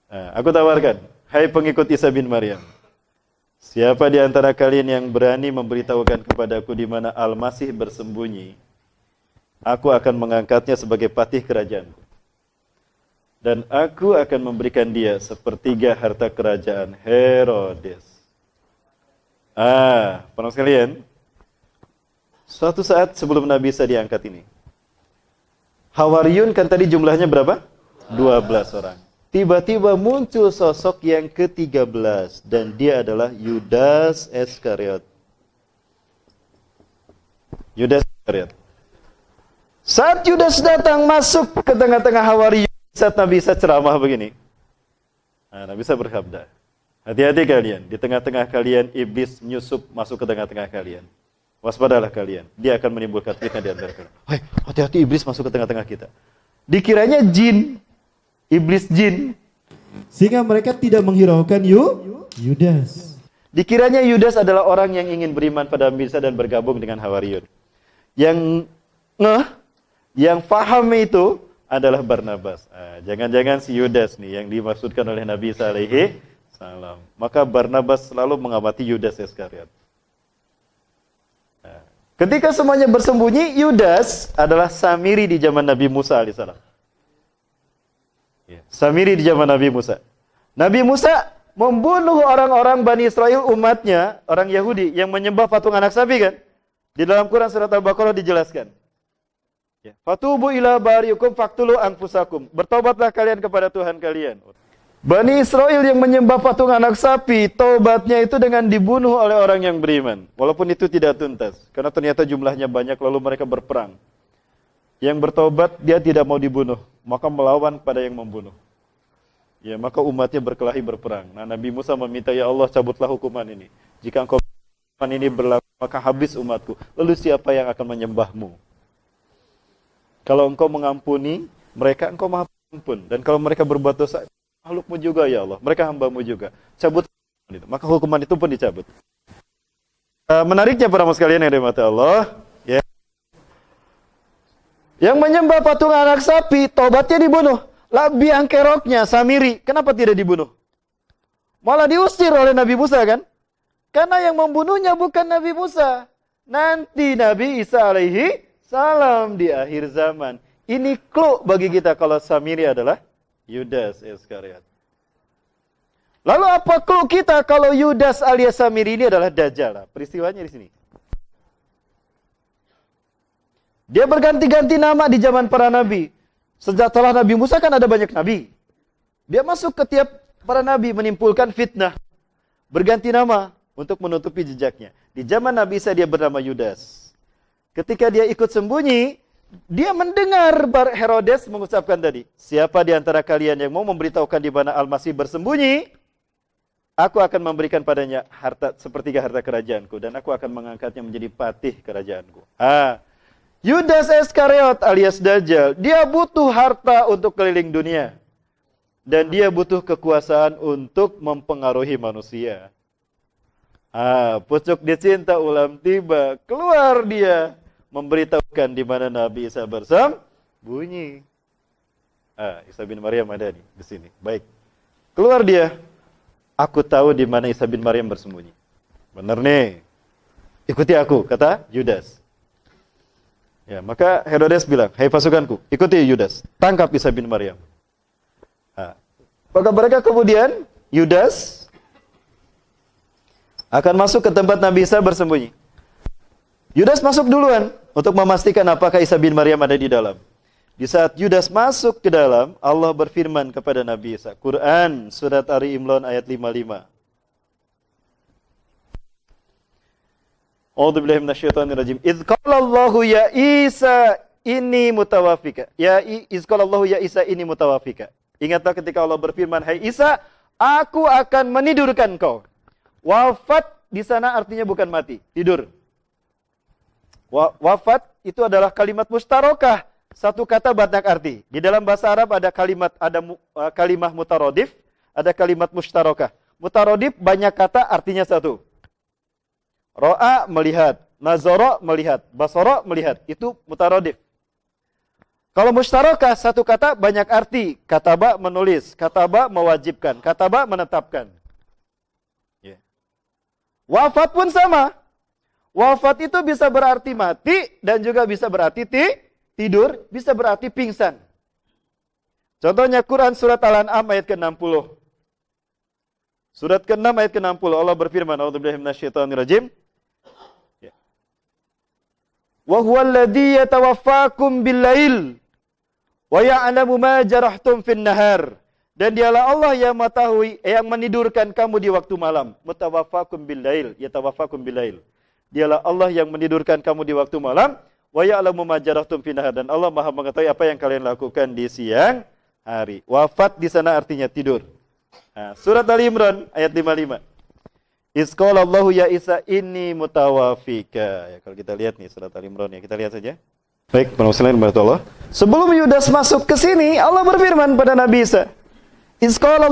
eh, aku tawarkan, hai pengikut Isa bin Maryam, siapa di antara kalian yang berani memberitahukan kepadaku di mana Al-Masih bersembunyi, aku akan mengangkatnya sebagai patih kerajaan, Dan aku akan memberikan dia sepertiga harta kerajaan Herodes. Ah, penuh sekalian? Suatu saat sebelum Nabi Isa diangkat ini, Hawariun kan tadi jumlahnya berapa? 12 orang. Tiba-tiba muncul sosok yang ke-13 dan dia adalah Yudas Iskariot. Yudas Iskariot. Saat Yudas datang masuk ke tengah-tengah Hawariun, saat Nabi Isa ceramah begini. Nah, Nabi Isa berkhabda. hati-hati kalian, di tengah-tengah kalian iblis nyusup masuk ke tengah-tengah kalian. Waspadalah kalian. Dia akan menimbulkan fitnah di antara kalian. Hei, hati-hati iblis masuk ke tengah-tengah kita. Dikiranya jin, iblis jin. Sehingga mereka tidak menghiraukan Yu, Yudas. Dikiranya Yudas adalah orang yang ingin beriman pada Mirsa dan bergabung dengan Hawariun. Yang ngeh, yang faham itu adalah Barnabas. Ah, jangan-jangan si Yudas nih yang dimaksudkan oleh Nabi Saleh Salam. Maka Barnabas selalu mengamati Yudas Iskariot. Ketika semuanya bersembunyi, Yudas adalah Samiri di zaman Nabi Musa alaihissalam. Iya. Samiri di zaman Nabi Musa. Nabi Musa membunuh orang-orang Bani Israel umatnya, orang Yahudi yang menyembah patung anak sapi kan? Di dalam Quran surat Al-Baqarah dijelaskan. Ya, Fatubu ila bariukum faktulu anfusakum. Bertobatlah kalian kepada Tuhan kalian. Bani Israel yang menyembah patung anak sapi, taubatnya itu dengan dibunuh oleh orang yang beriman. Walaupun itu tidak tuntas, karena ternyata jumlahnya banyak lalu mereka berperang. Yang bertobat dia tidak mau dibunuh, maka melawan pada yang membunuh. Ya, maka umatnya berkelahi berperang. Nah, Nabi Musa meminta, "Ya Allah, cabutlah hukuman ini. Jika engkau hukuman ini berlaku, maka habis umatku. Lalu siapa yang akan menyembahmu?" Kalau engkau mengampuni mereka, engkau maha pun. Dan kalau mereka berbuat dosa, makhlukmu juga ya Allah. Mereka hambamu juga. Cabut maka hukuman itu pun dicabut. Eh, menariknya para mas kalian yang dirahmati Allah, ya. Yang menyembah patung anak sapi, tobatnya dibunuh. Labi angkeroknya, Samiri, kenapa tidak dibunuh? Malah diusir oleh Nabi Musa kan? Karena yang membunuhnya bukan Nabi Musa. Nanti Nabi Isa alaihi salam di akhir zaman. Ini clue bagi kita kalau Samiri adalah Yudas Iskariot. Lalu apa clue kita kalau Yudas alias Samir ini adalah Dajjal? Nah, peristiwanya di sini. Dia berganti-ganti nama di zaman para nabi. Sejak telah Nabi Musa kan ada banyak nabi. Dia masuk ke tiap para nabi menimpulkan fitnah. Berganti nama untuk menutupi jejaknya. Di zaman Nabi Isa dia bernama Yudas. Ketika dia ikut sembunyi, dia mendengar Bar Herodes mengucapkan tadi, siapa di antara kalian yang mau memberitahukan di mana Al-Masih bersembunyi, aku akan memberikan padanya harta sepertiga harta kerajaanku dan aku akan mengangkatnya menjadi patih kerajaanku. Ah, Yudas Iskariot alias Dajjal, dia butuh harta untuk keliling dunia dan dia butuh kekuasaan untuk mempengaruhi manusia. Ah, pucuk dicinta ulam tiba, keluar dia memberitahukan di mana Nabi Isa bersam, bunyi. Ah, Isa bin Maryam ada nih di sini. Baik. Keluar dia. Aku tahu di mana Isa bin Maryam bersembunyi. Benar nih. Ikuti aku, kata Yudas. Ya, maka Herodes bilang, "Hai hey pasukanku, ikuti Yudas, tangkap Isa bin Maryam." Ah. maka mereka kemudian Yudas akan masuk ke tempat Nabi Isa bersembunyi. Yudas masuk duluan untuk memastikan apakah Isa bin Maryam ada di dalam. Di saat Yudas masuk ke dalam, Allah berfirman kepada Nabi Isa. Quran surat Ari Imran ayat 55. A'udzu billahi minasyaitonir rajim. Idz Allahu ya Isa ini mutawafika. Ya idz Allahu ya Isa ini mutawafika. Ingatlah ketika Allah berfirman, "Hai Isa, aku akan menidurkan kau." Wafat di sana artinya bukan mati, tidur wafat itu adalah kalimat mustarokah. Satu kata banyak arti. Di dalam bahasa Arab ada kalimat ada mu, eh, kalimat mutarodif, ada kalimat mustarokah. Mutarodif banyak kata artinya satu. Ro'a melihat, nazoro melihat, basoro melihat. Itu mutarodif. Kalau mustarokah satu kata banyak arti. Kataba menulis, kataba mewajibkan, kataba menetapkan. Ya. Wafat pun sama. Wafat itu bisa berarti mati dan juga bisa berarti ti, tidur, bisa berarti pingsan. Contohnya Quran surat Al-An'am ayat ke-60. Surat ke-6 ayat ke-60 Allah berfirman, "A'udzubillahi minasyaitonirrajim." Ya. Wa huwa yatawaffakum bil-lail wa ya'lamu ma jarahtum fin nahar. Dan dialah Allah yang mengetahui, yang menidurkan kamu di waktu malam. Mutawaffakum bil-lail, yatawaffakum bil-lail. Dialah Allah yang menidurkan kamu di waktu malam wa ya'lamu ma finahar dan Allah Maha mengetahui apa yang kalian lakukan di siang hari. Wafat di sana artinya tidur. Nah, surat Ali Imran ayat 55. lima. Allahu ya Isa ini mutawafika. Ya, kalau kita lihat nih surat Ali Imran ya, kita lihat saja. Baik, Allah. Sebelum Yudas masuk ke sini, Allah berfirman pada Nabi Isa. Isqala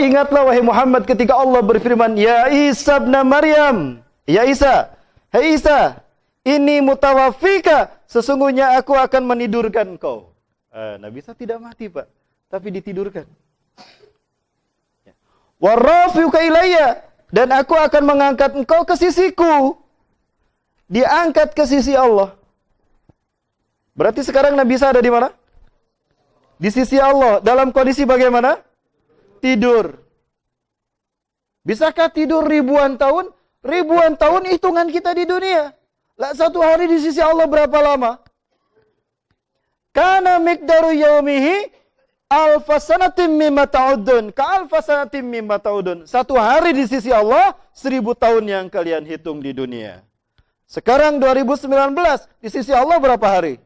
ingatlah wahai Muhammad ketika Allah berfirman, "Ya Isa bin Maryam." Ya Isa, Hei Isa, ini mutawafika, sesungguhnya aku akan menidurkan kau. Eh, Nabi Isa tidak mati pak, tapi ditidurkan. Ya. Warafiuka yukailaya dan aku akan mengangkat engkau ke sisiku. Diangkat ke sisi Allah. Berarti sekarang Nabi Isa ada di mana? Di sisi Allah. Dalam kondisi bagaimana? Tidur. Bisakah tidur ribuan tahun? Ribuan tahun hitungan kita di dunia. Lah satu hari di sisi Allah berapa lama? Karena mikdaru yaumihi alfasanatim mimma ta'udun. Ka alfasanatim mimma ta'udun. Satu hari di sisi Allah, seribu tahun yang kalian hitung di dunia. Sekarang 2019, di sisi Allah berapa hari?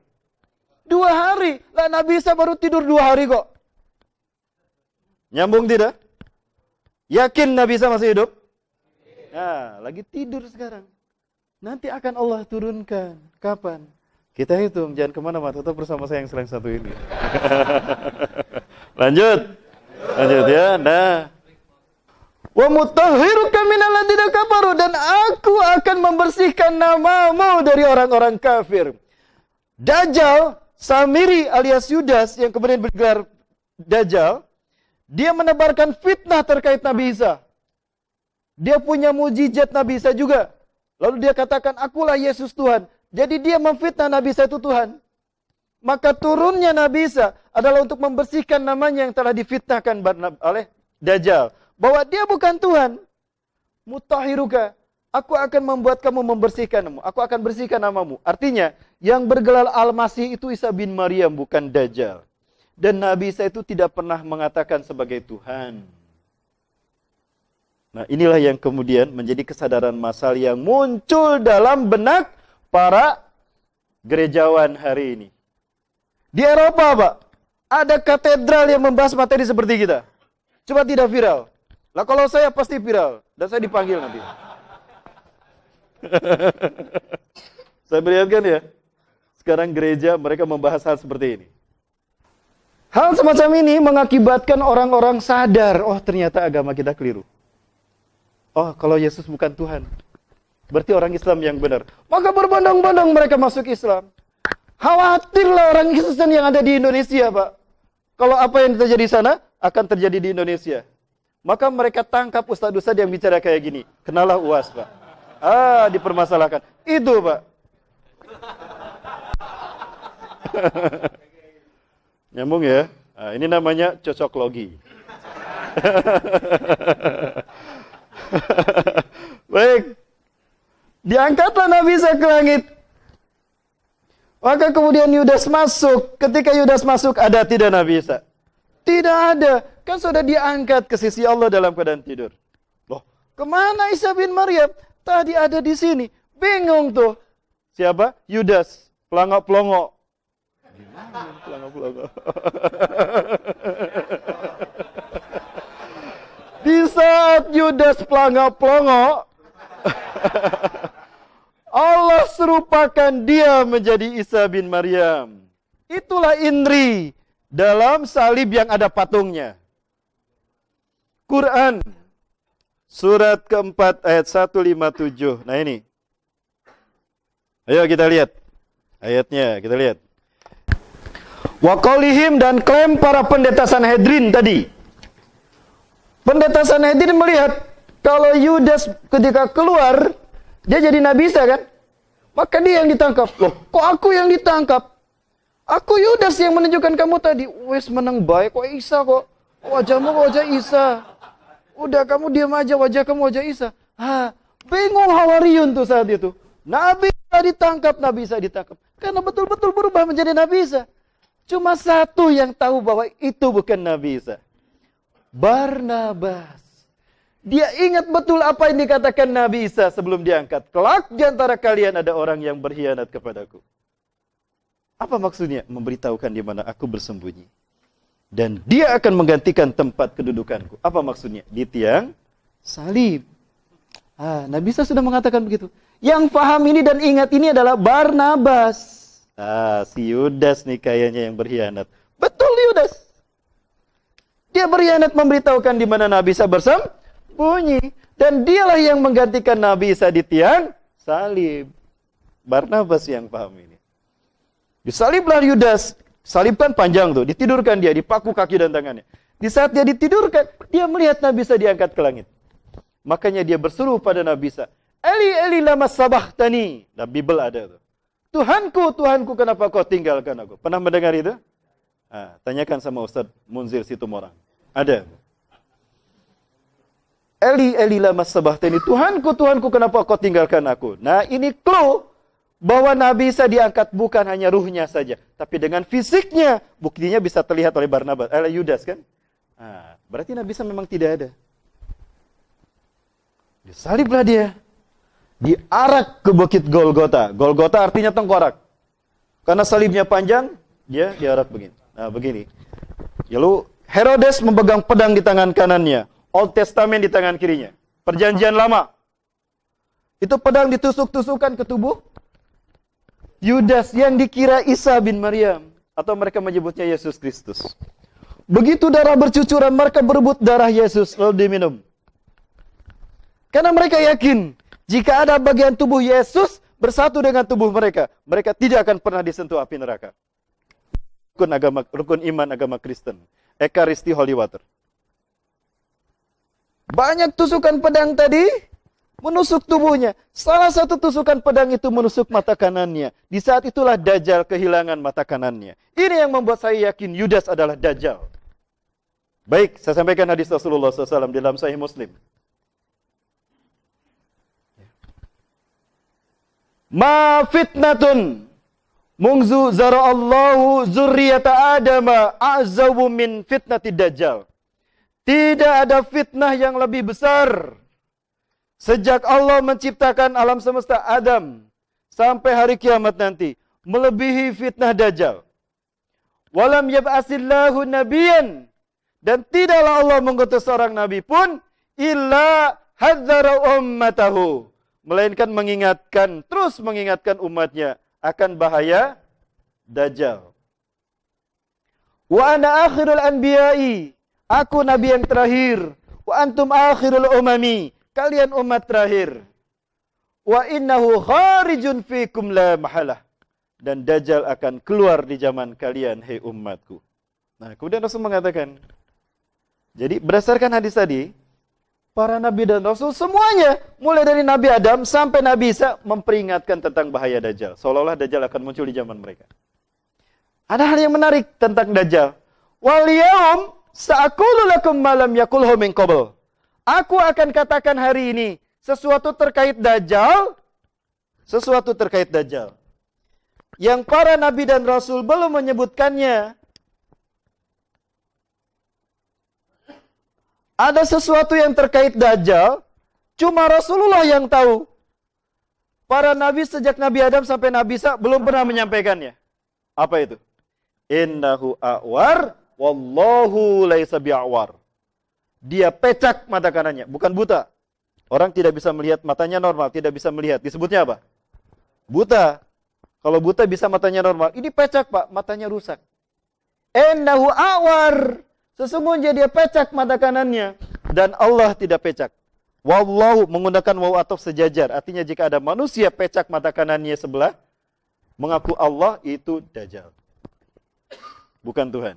Dua hari. Lah Nabi Isa baru tidur dua hari kok. Nyambung tidak? Yakin Nabi Isa masih hidup? Nah, lagi tidur sekarang. Nanti akan Allah turunkan. Kapan? Kita hitung, jangan kemana-mana, tetap bersama saya yang serang satu ini. Lanjut. Lanjut ya. Nah. Wa mutahhiruka minal ladzina kafaru dan aku akan membersihkan namamu dari orang-orang kafir. Dajjal Samiri alias Yudas yang kemudian bergelar Dajjal, dia menebarkan fitnah terkait Nabi Isa. Dia punya mujizat Nabi Isa juga. Lalu dia katakan, akulah Yesus Tuhan. Jadi dia memfitnah Nabi Isa itu Tuhan. Maka turunnya Nabi Isa adalah untuk membersihkan namanya yang telah difitnahkan oleh Dajjal. Bahwa dia bukan Tuhan. Mutahiruka. Aku akan membuat kamu membersihkan membersihkanmu. Aku akan bersihkan namamu. Artinya, yang bergelar Al-Masih itu Isa bin Maryam, bukan Dajjal. Dan Nabi Isa itu tidak pernah mengatakan sebagai Tuhan. Nah, inilah yang kemudian menjadi kesadaran masal yang muncul dalam benak para gerejawan hari ini. Di Eropa, Pak, ada katedral yang membahas materi seperti kita. coba tidak viral. Lah kalau saya pasti viral dan saya dipanggil nanti. saya melihatkan ya, sekarang gereja mereka membahas hal seperti ini. Hal semacam ini mengakibatkan orang-orang sadar, oh ternyata agama kita keliru oh kalau Yesus bukan Tuhan, berarti orang Islam yang benar. Maka berbondong-bondong mereka masuk Islam. Khawatirlah orang Kristen yang ada di Indonesia, Pak. Kalau apa yang terjadi di sana akan terjadi di Indonesia. Maka mereka tangkap Ustadz Ustadz yang bicara kayak gini. Kenalah UAS, Pak. Ah, dipermasalahkan. Itu, Pak. Nyambung ya. Nah, ini namanya cocok logi. Baik. Diangkatlah Nabi Isa ke langit. Maka kemudian Yudas masuk. Ketika Yudas masuk, ada tidak Nabi Isa? Tidak ada. Kan sudah diangkat ke sisi Allah dalam keadaan tidur. Loh, kemana Isa bin Maryam? Tadi ada di sini. Bingung tuh. Siapa? Yudas. Pelangok-pelongok. Pelangok-pelongok. Di saat Yudas pelanga pelongo, Allah serupakan dia menjadi Isa bin Maryam. Itulah Indri dalam salib yang ada patungnya. Quran surat keempat ayat 157. Nah ini. Ayo kita lihat ayatnya, kita lihat. Wakolihim dan klaim para pendeta Sanhedrin tadi Pendeta Sanhedrin melihat kalau Yudas ketika keluar dia jadi nabi Isa kan? Maka dia yang ditangkap. Loh, kok aku yang ditangkap? Aku Yudas yang menunjukkan kamu tadi. Wes menang baik kok Isa kok. Wajahmu wajah Isa. Udah kamu diam aja wajah kamu wajah Isa. Ha, ah, bingung Hawariun tuh saat itu. Nabi Isa ditangkap, Nabi Isa ditangkap. Karena betul-betul berubah menjadi Nabi Isa. Cuma satu yang tahu bahwa itu bukan Nabi Isa. Barnabas. Dia ingat betul apa yang dikatakan Nabi Isa sebelum diangkat. Kelak di antara kalian ada orang yang berkhianat kepadaku. Apa maksudnya? Memberitahukan di mana aku bersembunyi. Dan dia akan menggantikan tempat kedudukanku. Apa maksudnya? Di tiang salib. Ah, Nabi Isa sudah mengatakan begitu. Yang paham ini dan ingat ini adalah Barnabas. Ah, si Yudas nih kayaknya yang berkhianat. Betul Yudas. Dia berkhianat memberitahukan di mana Nabi Isa bersembunyi. Dan dialah yang menggantikan Nabi Isa di tiang salib. Barnabas yang paham ini. Disaliblah Yudas. Salibkan panjang tuh. Ditidurkan dia. Dipaku kaki dan tangannya. Di saat dia ditidurkan, dia melihat Nabi Isa diangkat ke langit. Makanya dia berseru pada Nabi Isa. Eli, Eli lama sabahtani. Nah, Bible ada tuh. Tuhanku, Tuhanku kenapa kau tinggalkan aku? Pernah mendengar itu? Ah, tanyakan sama Ustaz Munzir situ orang Ada. Eli Eli lama ku Tuhanku Tuhanku kenapa kau tinggalkan aku? Nah ini clue bahwa Nabi Isa diangkat bukan hanya ruhnya saja, tapi dengan fisiknya. Buktinya bisa terlihat oleh Barnabas, eh, oleh Yudas kan? ah berarti Nabi Isa memang tidak ada. Disaliblah dia. Diarak ke bukit Golgota. Golgota artinya tengkorak. Karena salibnya panjang, dia diarak begini. Nah, begini. Lalu ya, Herodes memegang pedang di tangan kanannya, Old Testament di tangan kirinya. Perjanjian lama. Itu pedang ditusuk-tusukan ke tubuh Yudas yang dikira Isa bin Maryam atau mereka menyebutnya Yesus Kristus. Begitu darah bercucuran, mereka berebut darah Yesus lalu diminum. Karena mereka yakin jika ada bagian tubuh Yesus bersatu dengan tubuh mereka, mereka tidak akan pernah disentuh api neraka rukun agama rukun iman agama Kristen. Ekaristi Holy Water. Banyak tusukan pedang tadi menusuk tubuhnya. Salah satu tusukan pedang itu menusuk mata kanannya. Di saat itulah Dajjal kehilangan mata kanannya. Ini yang membuat saya yakin Yudas adalah Dajjal. Baik, saya sampaikan hadis Rasulullah SAW dalam Sahih Muslim. Ma fitnatun Mungzu zara Allahu zurriyata Adama azawu min fitnati dajjal. Tidak ada fitnah yang lebih besar. Sejak Allah menciptakan alam semesta Adam sampai hari kiamat nanti melebihi fitnah dajjal. Walam yab'asillahu nabiyan dan tidaklah Allah mengutus seorang nabi pun illa hadzara ummatahu melainkan mengingatkan terus mengingatkan umatnya akan bahaya dajjal. Wa ana akhirul anbiya'i. Aku nabi yang terakhir. Wa antum akhirul umami. Kalian umat terakhir. Wa innahu kharijun fikum la mahalah. Dan dajjal akan keluar di zaman kalian, hei umatku. Nah, kemudian Rasul mengatakan. Jadi berdasarkan hadis tadi, para nabi dan rasul semuanya mulai dari Nabi Adam sampai Nabi Isa memperingatkan tentang bahaya Dajjal. Seolah-olah Dajjal akan muncul di zaman mereka. Ada hal yang menarik tentang Dajjal. Wal yaum sa'akulu lakum malam yakulhu min qabl. Aku akan katakan hari ini sesuatu terkait Dajjal, sesuatu terkait Dajjal. Yang para nabi dan rasul belum menyebutkannya, ada sesuatu yang terkait Dajjal, cuma Rasulullah yang tahu. Para nabi sejak Nabi Adam sampai Nabi Isa belum pernah menyampaikannya. Apa itu? Innahu a'war wallahu laisa bi'awar. Dia pecak mata kanannya, bukan buta. Orang tidak bisa melihat matanya normal, tidak bisa melihat. Disebutnya apa? Buta. Kalau buta bisa matanya normal. Ini pecak, Pak, matanya rusak. Innahu a'war Sesungguhnya dia pecak mata kanannya dan Allah tidak pecak. Wallahu menggunakan waw atau sejajar. Artinya jika ada manusia pecak mata kanannya sebelah, mengaku Allah itu dajjal. Bukan Tuhan.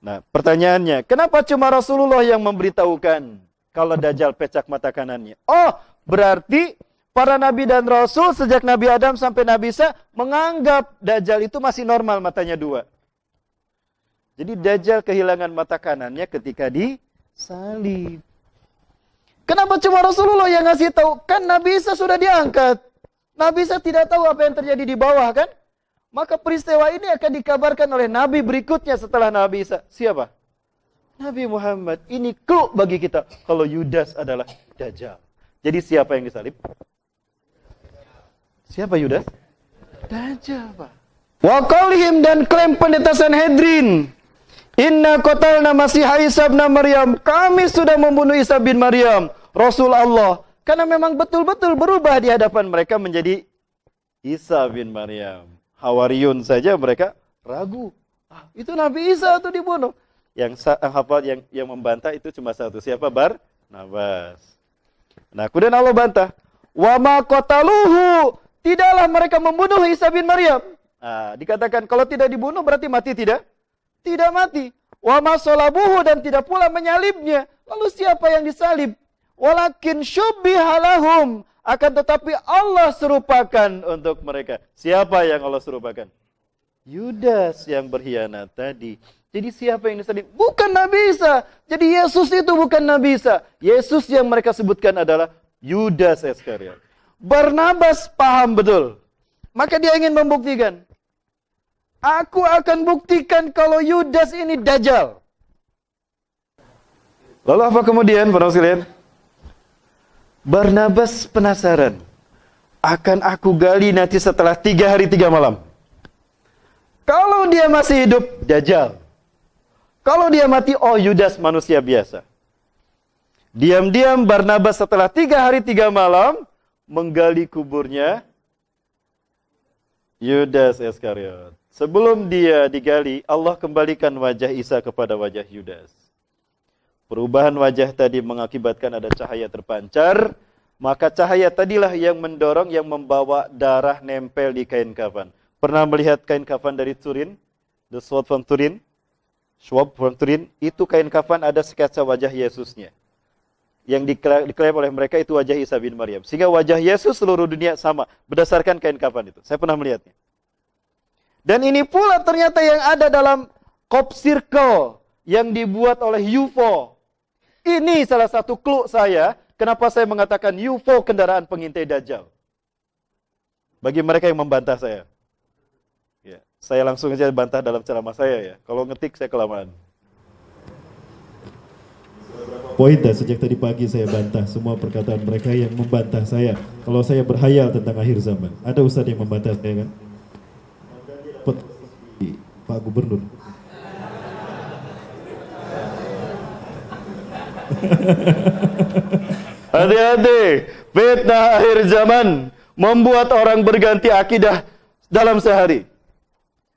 Nah, pertanyaannya, kenapa cuma Rasulullah yang memberitahukan kalau dajjal pecak mata kanannya? Oh, berarti para nabi dan rasul sejak Nabi Adam sampai Nabi Isa menganggap dajjal itu masih normal matanya dua. Jadi Dajjal kehilangan mata kanannya ketika disalib. Kenapa cuma Rasulullah yang ngasih tahu? Kan Nabi Isa sudah diangkat. Nabi Isa tidak tahu apa yang terjadi di bawah kan? Maka peristiwa ini akan dikabarkan oleh Nabi berikutnya setelah Nabi Isa. Siapa? Nabi Muhammad. Ini clue bagi kita. Kalau Yudas adalah Dajjal. Jadi siapa yang disalib? Siapa Yudas? Dajjal, Pak. Wa dan klaim pendeta Sanhedrin. Inna qatalna Masih Isa bin Maryam. Kami sudah membunuh Isa bin Maryam, Rasul Allah. Karena memang betul-betul berubah di hadapan mereka menjadi Isa bin Maryam. Hawariun saja mereka ragu. Ah, itu Nabi Isa itu dibunuh. Yang hafal eh, yang yang membantah itu cuma satu. Siapa Bar? Nabas. Nah, kemudian Allah bantah. Wa ma qataluhu. Tidaklah mereka membunuh Isa bin Maryam. Nah, dikatakan kalau tidak dibunuh berarti mati tidak? tidak mati. Wa masolabuhu dan tidak pula menyalibnya. Lalu siapa yang disalib? Walakin syubbihalahum. Akan tetapi Allah serupakan untuk mereka. Siapa yang Allah serupakan? Yudas yang berkhianat tadi. Jadi siapa yang disalib? Bukan Nabi Isa. Jadi Yesus itu bukan Nabi Isa. Yesus yang mereka sebutkan adalah Yudas Iskariot. Barnabas paham betul. Maka dia ingin membuktikan. Aku akan buktikan kalau Yudas ini dajal. Lalu apa kemudian, para sekalian? Barnabas penasaran. Akan aku gali nanti setelah tiga hari tiga malam. Kalau dia masih hidup, dajjal. Kalau dia mati, oh Yudas manusia biasa. Diam-diam Barnabas setelah tiga hari tiga malam menggali kuburnya Yudas Iskariot. Sebelum dia digali, Allah kembalikan wajah Isa kepada wajah Yudas. Perubahan wajah tadi mengakibatkan ada cahaya terpancar, maka cahaya tadilah yang mendorong, yang membawa darah nempel di kain kafan. Pernah melihat kain kafan dari Turin? The sword from Turin? Swab from Turin? Itu kain kafan ada sketsa wajah Yesusnya. Yang diklaim oleh mereka itu wajah Isa bin Maryam. Sehingga wajah Yesus seluruh dunia sama berdasarkan kain kafan itu. Saya pernah melihatnya. Dan ini pula ternyata yang ada dalam cop circle yang dibuat oleh UFO. Ini salah satu clue saya kenapa saya mengatakan UFO kendaraan pengintai dajjal. Bagi mereka yang membantah saya. Ya, saya langsung saja bantah dalam ceramah saya ya. Kalau ngetik saya kelamaan. Poin Poinnya sejak tadi pagi saya bantah semua perkataan mereka yang membantah saya. Kalau saya berhayal tentang akhir zaman, ada ustaz yang membantah saya kan? Pak Gubernur. Hati-hati, fitnah akhir zaman membuat orang berganti akidah dalam sehari.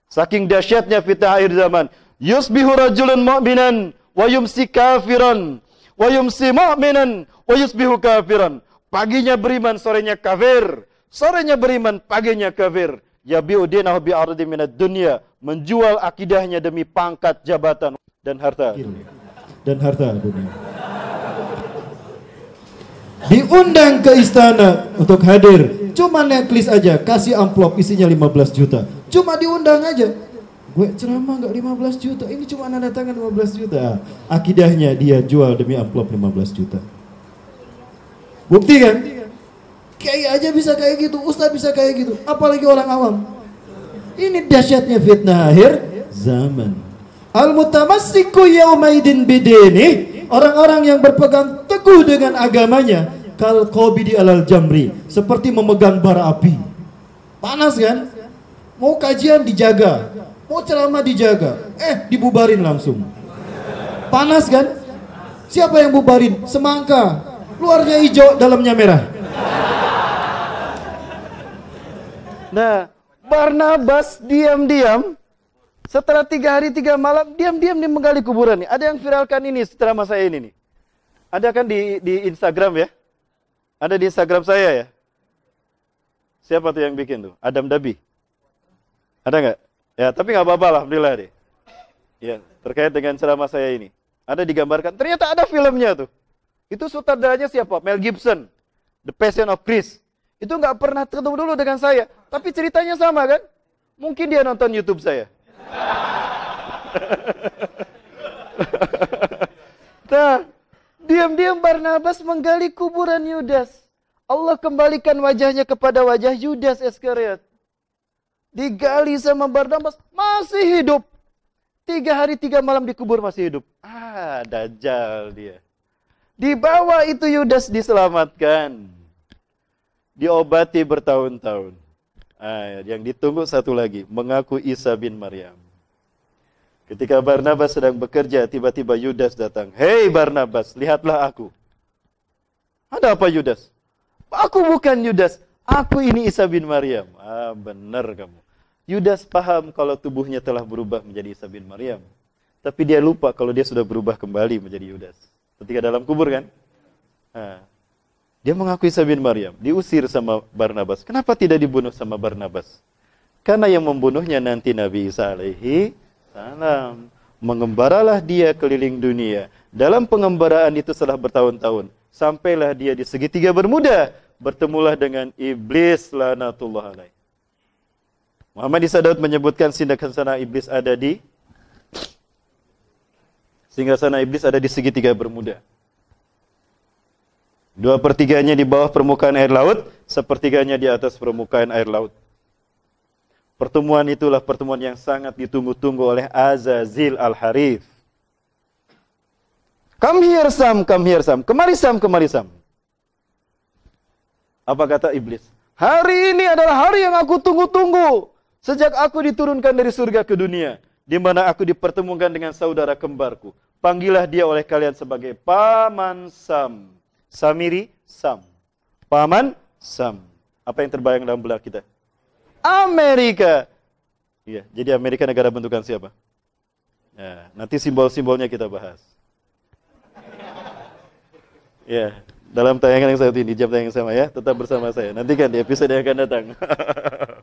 Saking dahsyatnya fitnah akhir zaman. Yusbihu rajulun mu'minan wa yumsi kafiran wa yumsi mu'minan wa yusbihu kafiran. Paginya beriman, sorenya kafir. Sorenya beriman, paginya kafir yabi'u dinahu ardi minad dunya, menjual akidahnya demi pangkat, jabatan dan harta Dan harta dunia. Diundang ke istana untuk hadir, cuma necklace aja, kasih amplop isinya 15 juta. Cuma diundang aja. Gue ceramah nggak 15 juta, ini cuma anda tangan 15 juta. Akidahnya dia jual demi amplop 15 juta. Bukti kan? Kiai aja bisa kayak gitu, ustaz bisa kayak gitu, apalagi orang awam. Ini dahsyatnya fitnah akhir zaman. Al mutamassiku yaumaidin bidini, orang-orang yang berpegang teguh dengan agamanya kal di alal jamri, seperti memegang bara api. Panas kan? Mau kajian dijaga, mau ceramah dijaga, eh dibubarin langsung. Panas kan? Siapa yang bubarin? Semangka. Luarnya hijau, dalamnya merah. Nah, Barnabas diam-diam setelah tiga hari tiga malam diam-diam dia menggali kuburan nih. Ada yang viralkan ini setelah masa ini nih. Ada kan di di Instagram ya? Ada di Instagram saya ya? Siapa tuh yang bikin tuh? Adam Dabi. Ada nggak? Ya, tapi nggak apa-apa lah, alhamdulillah deh. Ya, terkait dengan ceramah saya ini. Ada digambarkan, ternyata ada filmnya tuh. Itu sutradaranya siapa? Mel Gibson, The Passion of Christ itu nggak pernah ketemu dulu dengan saya. Tapi ceritanya sama kan? Mungkin dia nonton YouTube saya. nah, diam-diam Barnabas menggali kuburan Yudas. Allah kembalikan wajahnya kepada wajah Yudas Iskariot. Digali sama Barnabas, masih hidup. Tiga hari tiga malam dikubur masih hidup. Ah, dajjal dia. Di bawah itu Yudas diselamatkan diobati bertahun-tahun. Ah, yang ditunggu satu lagi, mengaku Isa bin Maryam. Ketika Barnabas sedang bekerja, tiba-tiba Yudas datang. Hei Barnabas, lihatlah aku. Ada apa Yudas? Aku bukan Yudas, aku ini Isa bin Maryam. Ah, benar kamu. Yudas paham kalau tubuhnya telah berubah menjadi Isa bin Maryam. Tapi dia lupa kalau dia sudah berubah kembali menjadi Yudas. Ketika dalam kubur kan? Nah, dia mengakui Isa bin Maryam, diusir sama Barnabas. Kenapa tidak dibunuh sama Barnabas? Karena yang membunuhnya nanti Nabi Isa alaihi salam. Mengembaralah dia keliling dunia. Dalam pengembaraan itu setelah bertahun-tahun. Sampailah dia di segitiga bermuda. Bertemulah dengan iblis lanatullah alaihi. Muhammad Isa Daud menyebutkan sindakan sana iblis ada di sehingga sana iblis ada di segitiga bermuda. Dua pertiganya di bawah permukaan air laut, sepertiganya di atas permukaan air laut. Pertemuan itulah pertemuan yang sangat ditunggu-tunggu oleh Azazil al Harif. Come here Sam, come here Sam. Kemari Sam, kemari Sam. Apa kata iblis? Hari ini adalah hari yang aku tunggu-tunggu. Sejak aku diturunkan dari surga ke dunia. Di mana aku dipertemukan dengan saudara kembarku. Panggillah dia oleh kalian sebagai Paman Sam. Samiri Sam. Paman Sam. Apa yang terbayang dalam belah kita? Amerika. Iya, jadi Amerika negara bentukan siapa? Ya, nanti simbol-simbolnya kita bahas. Ya, dalam tayangan yang satu ini, jam tayang yang sama ya, tetap bersama saya. Nanti kan di episode yang akan datang.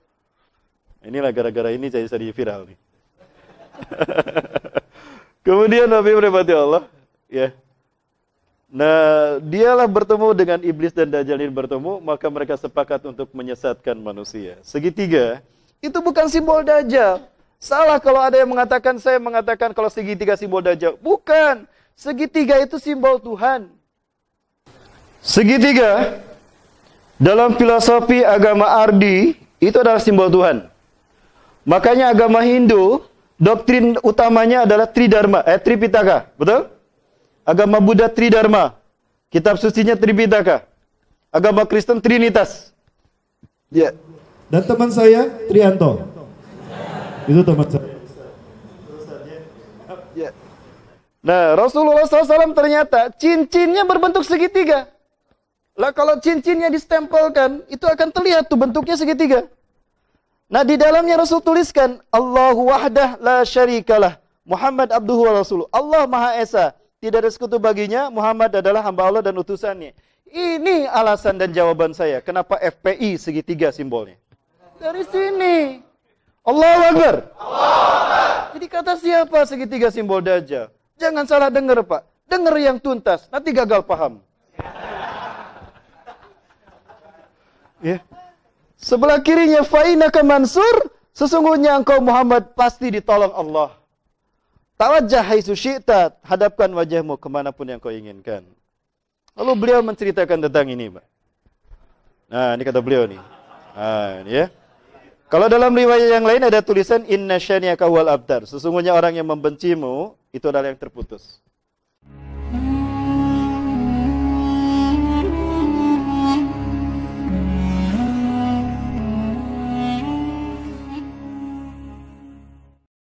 Inilah gara-gara ini saya jadi viral nih. Kemudian Nabi berkata Allah, ya, Nah, dialah bertemu dengan iblis dan dajjal ini bertemu, maka mereka sepakat untuk menyesatkan manusia. Segitiga itu bukan simbol dajjal. Salah kalau ada yang mengatakan saya mengatakan kalau segitiga simbol dajjal. Bukan. Segitiga itu simbol Tuhan. Segitiga dalam filosofi agama Ardi itu adalah simbol Tuhan. Makanya agama Hindu doktrin utamanya adalah Tridharma, eh Tripitaka, betul? Agama Buddha Tridharma. Kitab sucinya Tripitaka. Agama Kristen Trinitas. Ya. Yeah. Dan teman saya Trianto. Itu teman saya. Ya. Nah, Rasulullah SAW ternyata cincinnya berbentuk segitiga. Lah kalau cincinnya distempelkan, itu akan terlihat tuh bentuknya segitiga. Nah, di dalamnya Rasul tuliskan Allahu wahdah la syarikalah. Muhammad abduhu wa rasuluh. Allah Maha Esa tidak ada sekutu baginya, Muhammad adalah hamba Allah dan utusannya. Ini alasan dan jawaban saya. Kenapa FPI segitiga simbolnya? Dari sini. Allah Akbar. Jadi kata siapa segitiga simbol dajjal? Jangan salah dengar Pak. Dengar yang tuntas, nanti gagal paham. Ya. Yeah. Sebelah kirinya ke mansur, sesungguhnya engkau Muhammad pasti ditolong Allah. Tawajjah haitsu syi'ta, hadapkan wajahmu kemanapun yang kau inginkan. Lalu beliau menceritakan tentang ini, Pak. Nah, ini kata beliau nih. Nah, ini ya. Kalau dalam riwayat yang lain ada tulisan inna syaniyaka wal abtar. Sesungguhnya orang yang membencimu itu adalah yang terputus.